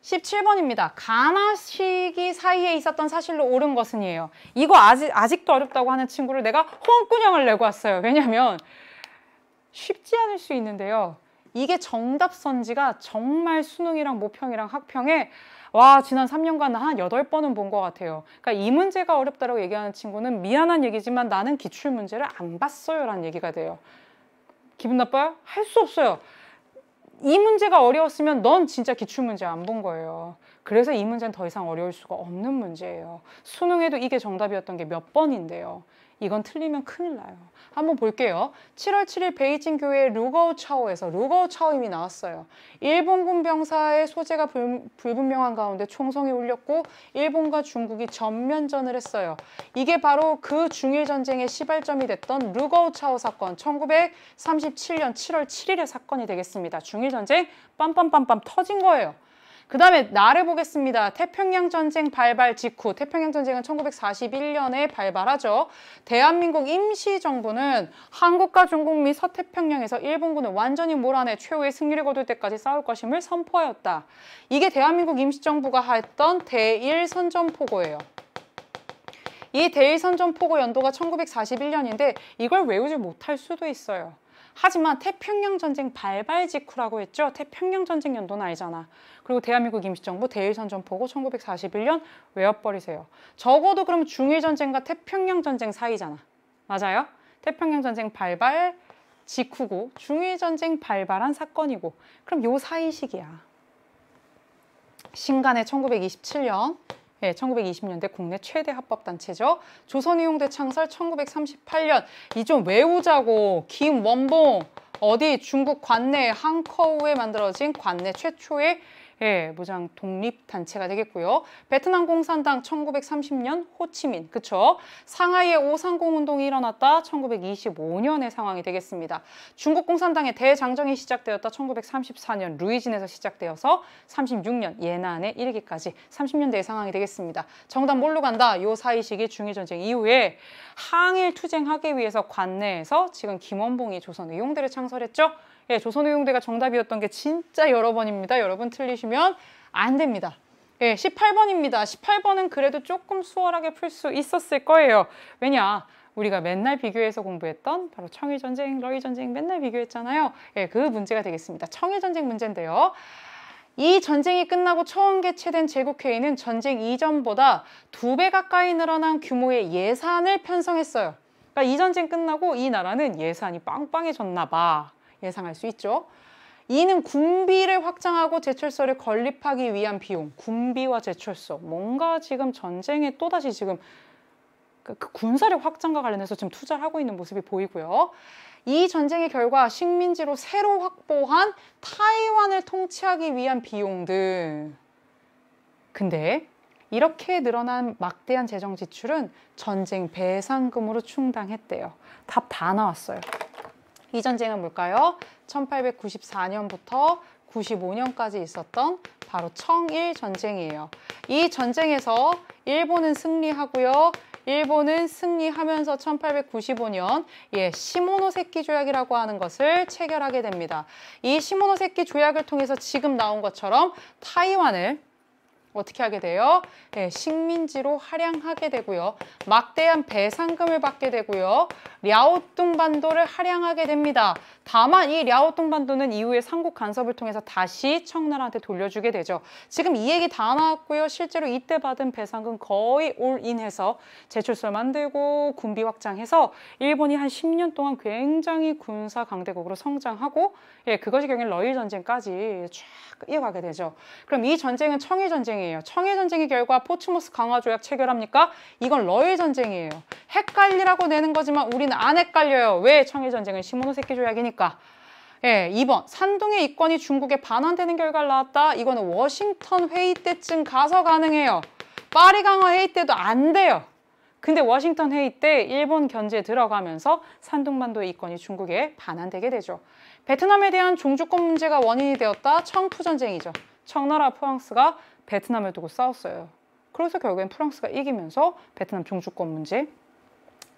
[SPEAKER 1] 17번입니다. 가나 시기 사이에 있었던 사실로 옳은 것은이에요. 이거 아직, 아직도 어렵다고 하는 친구를 내가 홍꾸형을 내고 왔어요. 왜냐면 쉽지 않을 수 있는데요. 이게 정답 선지가 정말 수능이랑 모평이랑 학평에 와 지난 3년간 한 8번은 본 것 같아요. 그러니까 이 문제가 어렵다고 얘기하는 친구는 미안한 얘기지만 나는 기출문제를 안 봤어요 라는 얘기가 돼요. 기분 나빠요? 할 수 없어요. 이 문제가 어려웠으면 넌 진짜 기출문제 안 본 거예요. 그래서 이 문제는 더 이상 어려울 수가 없는 문제예요. 수능에도 이게 정답이었던 게 몇 번인데요. 이건 틀리면 큰일 나요. 한번 볼게요. 7월 7일 베이징 교회 루거우 차오에서 루거우 차오임이 나왔어요. 일본군 병사의 소재가 불, 불분명한 가운데 총성이 울렸고 일본과 중국이 전면전을 했어요. 이게 바로 그 중일 전쟁의 시발점이 됐던 루거우 차오 사건 1937년 7월 7일의 사건이 되겠습니다. 중일 전쟁 빰빰빰빰 터진 거예요. 그 다음에 나를 보겠습니다. 태평양 전쟁 발발 직후 태평양 전쟁은 1941년에 발발하죠. 대한민국 임시정부는 한국과 중국 및 서태평양에서 일본군을 완전히 몰아내 최후의 승리를 거둘 때까지 싸울 것임을 선포하였다. 이게 대한민국 임시정부가 했던 대일 선전포고예요. 이 대일 선전포고 연도가 1941년인데 이걸 외우지 못할 수도 있어요. 하지만 태평양 전쟁 발발 직후라고 했죠. 태평양 전쟁 연도는 아니잖아. 그리고 대한민국 임시정부 대일선 전포고 1941년 외워버리세요. 적어도 그럼 중일전쟁과 태평양전쟁 사이잖아. 맞아요? 태평양전쟁 발발 직후고 중일전쟁 발발한 사건이고 그럼 요 사이 시기야. 신간의 1927년 예, 1920년대 국내 최대 합법단체죠. 조선의용대 창설 1938년 이 좀 외우자고 김원봉 어디 중국 관내 항커우에 만들어진 관내 최초의 예, 무장 독립 단체가 되겠고요. 베트남 공산당 1930년 호치민, 그쵸? 상하이의 오상공 운동이 일어났다 1925년의 상황이 되겠습니다. 중국 공산당의 대장정이 시작되었다 1934년 루이진에서 시작되어서 36년 예난에 이르기까지 30년대의 상황이 되겠습니다. 정답 몰로 간다? 요 사이 시기 중일전쟁 이후에 항일 투쟁하기 위해서 관내에서 지금 김원봉이 조선 의용대를 창설했죠. 예, 조선의용대가 정답이었던 게 진짜 여러 번입니다. 여러분 틀리시면 안 됩니다. 예, 18번입니다. 18번은 그래도 조금 수월하게 풀 수 있었을 거예요. 왜냐? 우리가 맨날 비교해서 공부했던 바로 청일전쟁, 러일전쟁 맨날 비교했잖아요. 예, 그 문제가 되겠습니다. 청일전쟁 문제인데요. 이 전쟁이 끝나고 처음 개최된 제국회의는 전쟁 이전보다 두 배 가까이 늘어난 규모의 예산을 편성했어요. 그러니까 이 전쟁 끝나고 이 나라는 예산이 빵빵해졌나 봐. 예상할 수 있죠. 이는 군비를 확장하고 제철소를 건립하기 위한 비용, 군비와 제철소. 뭔가 지금 전쟁에 또다시 지금 그, 그 군사력 확장과 관련해서 지금 투자를 하고 있는 모습이 보이고요. 이 전쟁의 결과 식민지로 새로 확보한 타이완을 통치하기 위한 비용 등. 근데 이렇게 늘어난 막대한 재정 지출은 전쟁 배상금으로 충당했대요. 답 다 나왔어요. 이 전쟁은 뭘까요? 1894년부터 95년까지 있었던 바로 청일 전쟁이에요. 이 전쟁에서 일본은 승리하고요. 일본은 승리하면서 1895년 예, 시모노세키 조약이라고 하는 것을 체결하게 됩니다. 이 시모노세키 조약을 통해서 지금 나온 것처럼 타이완을 어떻게 하게 돼요? 네, 식민지로 할양하게 되고요. 막대한 배상금을 받게 되고요. 랴오뚱 반도를 할양하게 됩니다. 다만 이 랴오뚱 반도는 이후에 삼국 간섭을 통해서 다시 청나라한테 돌려주게 되죠. 지금 이 얘기 다 나왔고요. 실제로 이때 받은 배상금 거의 올인해서 제출서 만들고 군비 확장해서 일본이 한 10년 동안 굉장히 군사 강대국으로 성장하고 예, 그것이 경인 러일 전쟁까지 쫙 이어가게 되죠. 그럼 이 전쟁은 청일 전쟁이 전쟁이에요. 청일 전쟁의 결과 포츠모스 강화 조약 체결합니까? 이건 러일 전쟁이에요. 헷갈리라고 내는 거지만 우리는 안 헷갈려요. 왜? 청일 전쟁은 시모노세키 조약이니까. 예, 2번 산둥의 이권이 중국에 반환되는 결과를 나왔다 이거는 워싱턴 회의 때쯤 가서 가능해요. 파리 강화 회의 때도 안 돼요. 근데 워싱턴 회의 때 일본 견제에 들어가면서 산둥반도의 이권이 중국에 반환되게 되죠. 베트남에 대한 종주권 문제가 원인이 되었다. 청푸전쟁이죠. 청나라 프랑스가 베트남을 두고 싸웠어요. 그래서 결국엔 프랑스가 이기면서 베트남 종주권 문제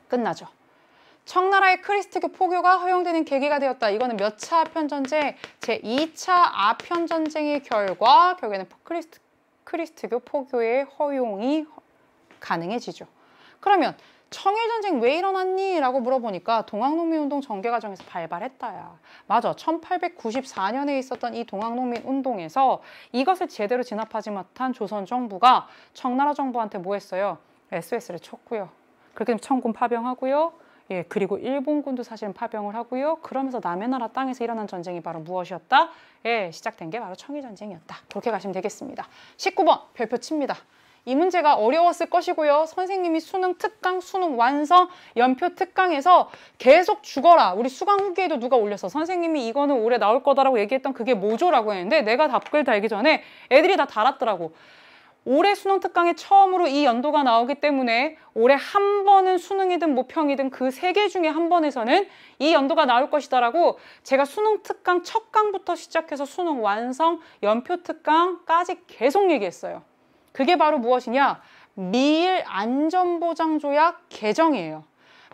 [SPEAKER 1] 끝나죠. 청나라의 크리스트교 포교가 허용되는 계기가 되었다. 이거는 몇 차 아편전쟁? 제2차 아편전쟁의 결과 결국에는 크리스트, 크리스트교 포교의 허용이 가능해지죠. 그러면 청일전쟁 왜 일어났니? 라고 물어보니까 동학농민운동 전개 과정에서 발발했다야. 맞아. 1894년에 있었던 이 동학농민운동에서 이것을 제대로 진압하지 못한 조선 정부가 청나라 정부한테 뭐 했어요? SOS를 쳤고요. 그렇게 되면 청군 파병하고요. 예, 그리고 일본군도 사실은 파병을 하고요. 그러면서 남의 나라 땅에서 일어난 전쟁이 바로 무엇이었다? 예, 시작된 게 바로 청일전쟁이었다. 그렇게 가시면 되겠습니다. 19번 별표 칩니다. 이 문제가 어려웠을 것이고요. 선생님이 수능 특강, 수능 완성, 연표 특강에서 계속 죽어라. 우리 수강 후기에도 누가 올려서 선생님이 이거는 올해 나올 거다라고 얘기했던 그게 뭐죠라고 했는데 내가 답글 달기 전에 애들이 다 달았더라고. 올해 수능 특강에 처음으로 이 연도가 나오기 때문에 올해 한 번은 수능이든 모평이든 그 세 개 중에 한 번에서는 이 연도가 나올 것이다라고 제가 수능 특강 첫 강부터 시작해서 수능 완성, 연표 특강까지 계속 얘기했어요. 그게 바로 무엇이냐? 미일 안전보장조약 개정이에요.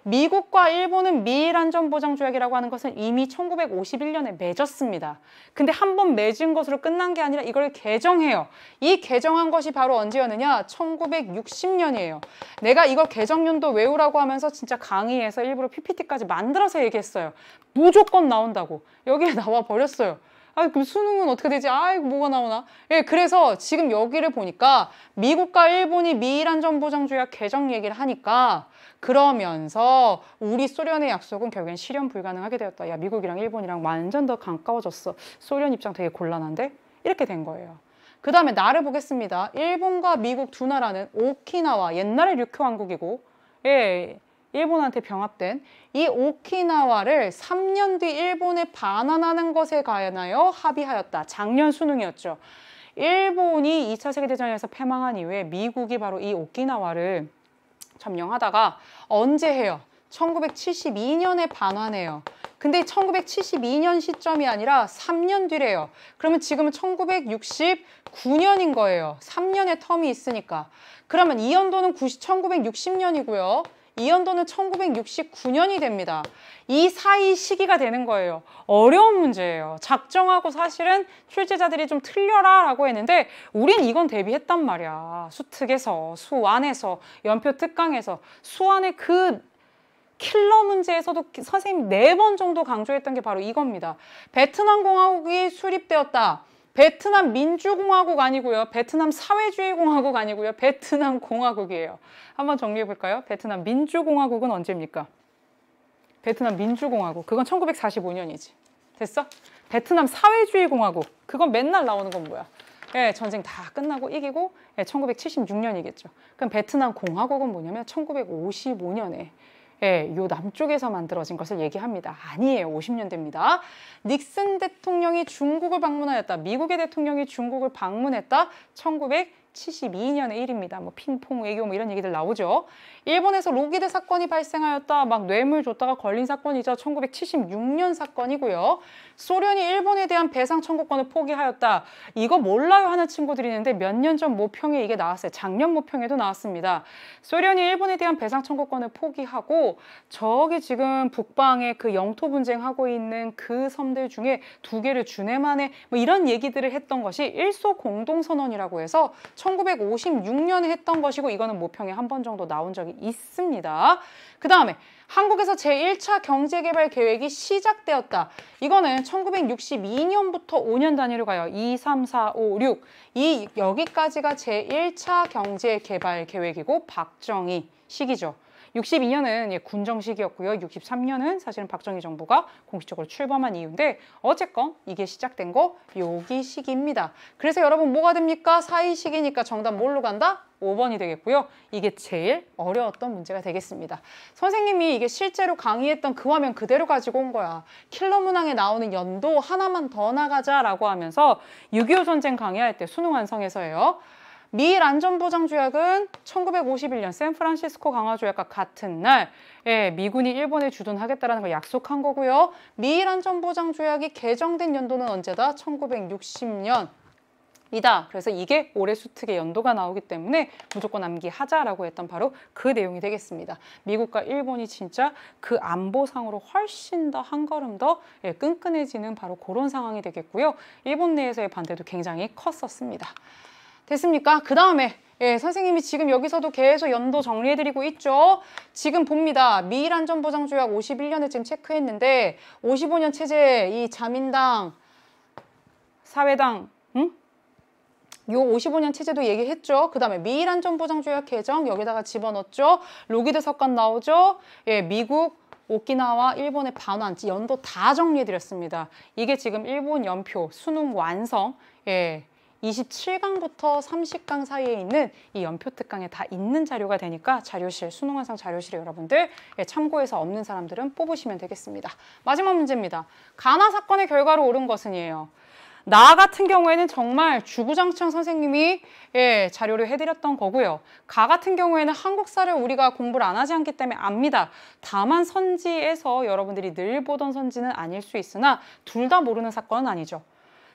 [SPEAKER 1] 미국과 일본은 미일 안전보장조약이라고 하는 것은 이미 1951년에 맺었습니다. 근데 한 번 맺은 것으로 끝난 게 아니라 이걸 개정해요. 이 개정한 것이 바로 언제였느냐? 1960년이에요. 내가 이거 개정년도 외우라고 하면서 진짜 강의에서 일부러 PPT까지 만들어서 얘기했어요. 무조건 나온다고. 여기에 나와 버렸어요. 아, 그럼 수능은 어떻게 되지? 아, 이거 뭐가 나오나? 예, 그래서 지금 여기를 보니까 미국과 일본이 미일한 정보장조약 개정 얘기를 하니까 그러면서 우리 소련의 약속은 결국엔 실현 불가능하게 되었다. 야, 미국이랑 일본이랑 완전 더 가까워졌어. 소련 입장 되게 곤란한데? 이렇게 된 거예요. 그 다음에 나를 보겠습니다. 일본과 미국 두 나라는 오키나와, 옛날에 류큐 왕국이고, 예, 일본한테 병합된 이 오키나와를 3년 뒤 일본에 반환하는 것에 관하여 합의하였다. 작년 수능이었죠. 일본이 2차 세계대전에서 패망한 이후에 미국이 바로 이 오키나와를 점령하다가 언제 해요? 1972년에 반환해요. 근데 1972년 시점이 아니라 3년 뒤래요. 그러면 지금은 1969년인 거예요. 3년의 텀이 있으니까. 그러면 이 연도는 90, 1960년이고요. 이 연도는 1969년이 됩니다. 이 사이 시기가 되는 거예요. 어려운 문제예요. 작정하고 사실은 출제자들이 좀 틀려라 라고 했는데 우린 이건 대비했단 말이야. 수특에서, 수안에서 연표 특강에서 수안의그 킬러 문제에서도 선생님 네 번 정도 강조했던 게 바로 이겁니다. 베트남 공화국이 수립되었다. 베트남 민주공화국 아니고요. 베트남 사회주의 공화국 아니고요. 베트남 공화국이에요. 한번 정리해 볼까요? 베트남 민주공화국은 언제입니까? 베트남 민주공화국. 그건 1945년이지. 됐어? 베트남 사회주의 공화국. 그건 맨날 나오는 건 뭐야? 예, 전쟁 다 끝나고 이기고 예, 1976년이겠죠. 그럼 베트남 공화국은 뭐냐면 1955년에 예, 요 남쪽에서 만들어진 것을 얘기합니다. 아니에요. 50년대입니다. 닉슨 대통령이 중국을 방문하였다. 미국의 대통령이 중국을 방문했다. 1900 72년의 일입니다. 뭐핀퐁 외교 뭐 이런 얘기들 나오죠. 일본에서 로기드 사건이 발생하였다. 막 뇌물 줬다가 걸린 사건이죠. 1976년 사건이고요. 소련이 일본에 대한 배상 청구권을 포기하였다. 이거 몰라요 하는 친구들이 있는데 몇 년 전 모평에 이게 나왔어요. 작년 모평에도 나왔습니다. 소련이 일본에 대한 배상 청구권을 포기하고 저기 지금 북방에 그 영토 분쟁하고 있는 그 섬들 중에 두 개를 주네 만에 뭐 이런 얘기들을 했던 것이 일소 공동선언이라고 해서 1956년에 했던 것이고 이거는 모평에 한 번 정도 나온 적이 있습니다. 그 다음에 한국에서 제1차 경제개발 계획이 시작되었다. 이거는 1962년부터 5년 단위로 가요. 2, 3, 4, 5, 6. 이 여기까지가 제1차 경제개발 계획이고 박정희 시기죠. 62년은 군정 시기였고요. 63년은 사실은 박정희 정부가 공식적으로 출범한 이유인데 어쨌건 이게 시작된 거 여기 시기입니다. 그래서 여러분 뭐가 됩니까? 사이 시기니까 정답 뭘로 간다? 5번이 되겠고요. 이게 제일 어려웠던 문제가 되겠습니다. 선생님이 이게 실제로 강의했던 그 화면 그대로 가지고 온 거야. 킬러 문항에 나오는 연도 하나만 더 나가자라고 하면서 6.25 전쟁 강의할 때 수능 완성해서예요. 미일 안전보장 조약은 1951년 샌프란시스코 강화 조약과 같은 날 예, 미군이 일본에 주둔하겠다는걸 약속한 거고요. 미일 안전보장 조약이 개정된 연도는 언제다? 1960년 이다. 그래서 이게 올해 수특의 연도가 나오기 때문에 무조건 암기하자라고 했던 바로 그 내용이 되겠습니다. 미국과 일본이 진짜 그 안보상으로 훨씬 더 한 걸음 더 예, 끈끈해지는 바로 그런 상황이 되겠고요. 일본 내에서의 반대도 굉장히 컸었습니다. 됐습니까? 그 다음에 예, 선생님이 지금 여기서도 계속 연도 정리해드리고 있죠. 지금 봅니다. 미일 안전보장조약 51년에 지금 체크했는데 55년 체제 이 자민당, 사회당, 응? 요 55년 체제도 얘기했죠. 그 다음에 미일 안전보장조약 개정 여기다가 집어넣었죠. 로기드 석관 나오죠. 예, 미국, 오키나와 일본의 반환, 연도 다 정리해드렸습니다. 이게 지금 일본 연표, 수능 완성, 예, 27강부터 30강 사이에 있는 이 연표특강에 다 있는 자료가 되니까 자료실, 수능완성 자료실에 여러분들 예, 참고해서 없는 사람들은 뽑으시면 되겠습니다. 마지막 문제입니다. 가나 사건의 결과로 옳은 것은이에요. 나 같은 경우에는 정말 주구장창 선생님이 예, 자료를 해드렸던 거고요. 가 같은 경우에는 한국사를 우리가 공부를 안 하지 않기 때문에 압니다. 다만 선지에서 여러분들이 늘 보던 선지는 아닐 수 있으나 둘 다 모르는 사건은 아니죠.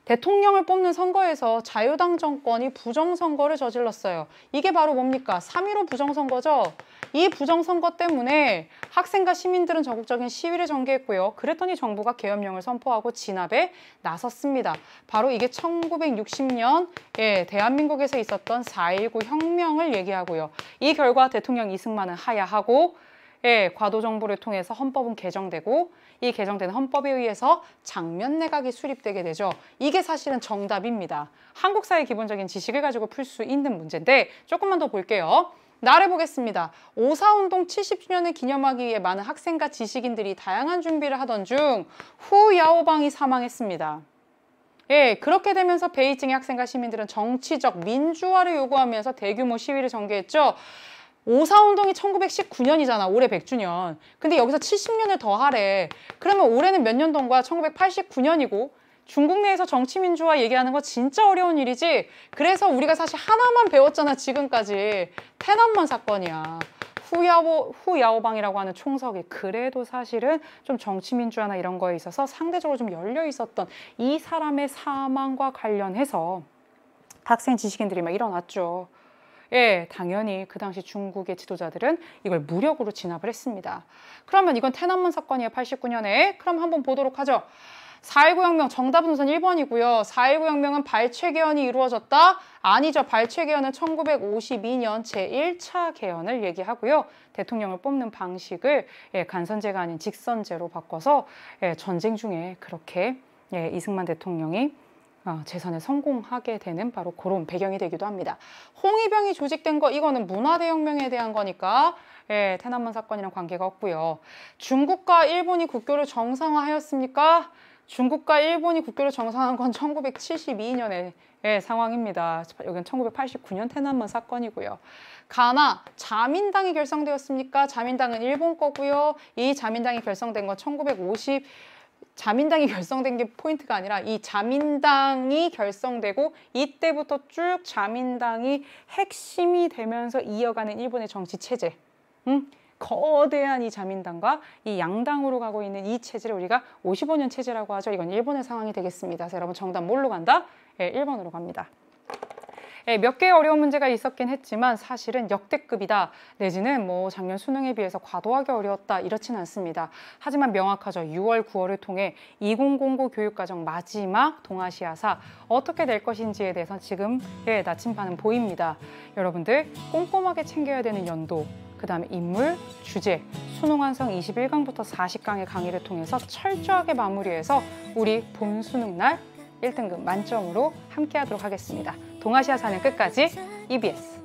[SPEAKER 1] 대통령을 뽑는 선거에서 자유당 정권이 부정선거를 저질렀어요. 이게 바로 뭡니까? 3.15 부정선거죠. 이 부정선거 때문에 학생과 시민들은 적극적인 시위를 전개했고요. 그랬더니 정부가 계엄령을 선포하고 진압에 나섰습니다. 바로 이게 1960년 에 예, 대한민국에서 있었던 4.19 혁명을 얘기하고요. 이 결과 대통령 이승만은 하야하고 예, 과도 정부를 통해서 헌법은 개정되고 이 개정된 헌법에 의해서 장면 내각이 수립되게 되죠. 이게 사실은 정답입니다. 한국 사회 기본적인 지식을 가지고 풀 수 있는 문제인데 조금만 더 볼게요. 나를 보겠습니다. 오사운동 70주년을 기념하기 위해 많은 학생과 지식인들이 다양한 준비를 하던 중 후야오방이 사망했습니다. 예, 그렇게 되면서 베이징의 학생과 시민들은 정치적 민주화를 요구하면서 대규모 시위를 전개했죠. 오사운동이 1919년이잖아. 올해 100주년. 근데 여기서 70년을 더하래. 그러면 올해는 몇 년도인가? 1989년이고 중국 내에서 정치민주화 얘기하는 거 진짜 어려운 일이지. 그래서 우리가 사실 하나만 배웠잖아. 지금까지. 태남만 사건이야. 후야오, 후야오방이라고 하는 총석이 그래도 사실은 좀 정치민주화나 이런 거에 있어서 상대적으로 좀 열려 있었던 이 사람의 사망과 관련해서 학생 지식인들이 막 일어났죠. 예, 당연히 그 당시 중국의 지도자들은 이걸 무력으로 진압을 했습니다. 그러면 이건 태남문 사건이에요. 89년에. 그럼 한번 보도록 하죠. 4.19 혁명 정답은 우선 1번이고요. 4.19 혁명은 발췌개헌이 이루어졌다? 아니죠. 발췌개헌은 1952년 제1차 개헌을 얘기하고요. 대통령을 뽑는 방식을 예, 간선제가 아닌 직선제로 바꿔서 예, 전쟁 중에 그렇게 예, 이승만 대통령이 아, 재산에 성공하게 되는 바로 그런 배경이 되기도 합니다. 홍위병이 조직된 거 이거는 문화대혁명에 대한 거니까 예, 태남문 사건이랑 관계가 없고요. 중국과 일본이 국교를 정상화하였습니까? 중국과 일본이 국교를 정상한 화건 1972년의 예, 상황입니다. 여기는 1989년 태남문 사건이고요. 가나 자민당이 결성되었습니까? 자민당은 일본 거고요. 이 자민당이 결성된 건 1950. 자민당이 결성된 게 포인트가 아니라 이 자민당이 결성되고 이때부터 쭉 자민당이 핵심이 되면서 이어가는 일본의 정치 체제 응? 음? 거대한 이 자민당과 이 양당으로 가고 있는 이 체제를 우리가 55년 체제라고 하죠. 이건 일본의 상황이 되겠습니다. 그래서 여러분 정답 뭘로 간다? 예, 네, 1번으로 갑니다. 예, 몇 개의 어려운 문제가 있었긴 했지만 사실은 역대급이다. 내지는 뭐 작년 수능에 비해서 과도하게 어려웠다. 이렇진 않습니다. 하지만 명확하죠. 6월, 9월을 통해 2009 교육과정 마지막 동아시아사 어떻게 될 것인지에 대해서 지금 의 나침반은 보입니다. 여러분들 꼼꼼하게 챙겨야 되는 연도 그 다음에 인물, 주제, 수능 완성 21강부터 40강의 강의를 통해서 철저하게 마무리해서 우리 본 수능 날 1등급 만점으로 함께하도록 하겠습니다. 동아시아 사는 끝까지 EBS.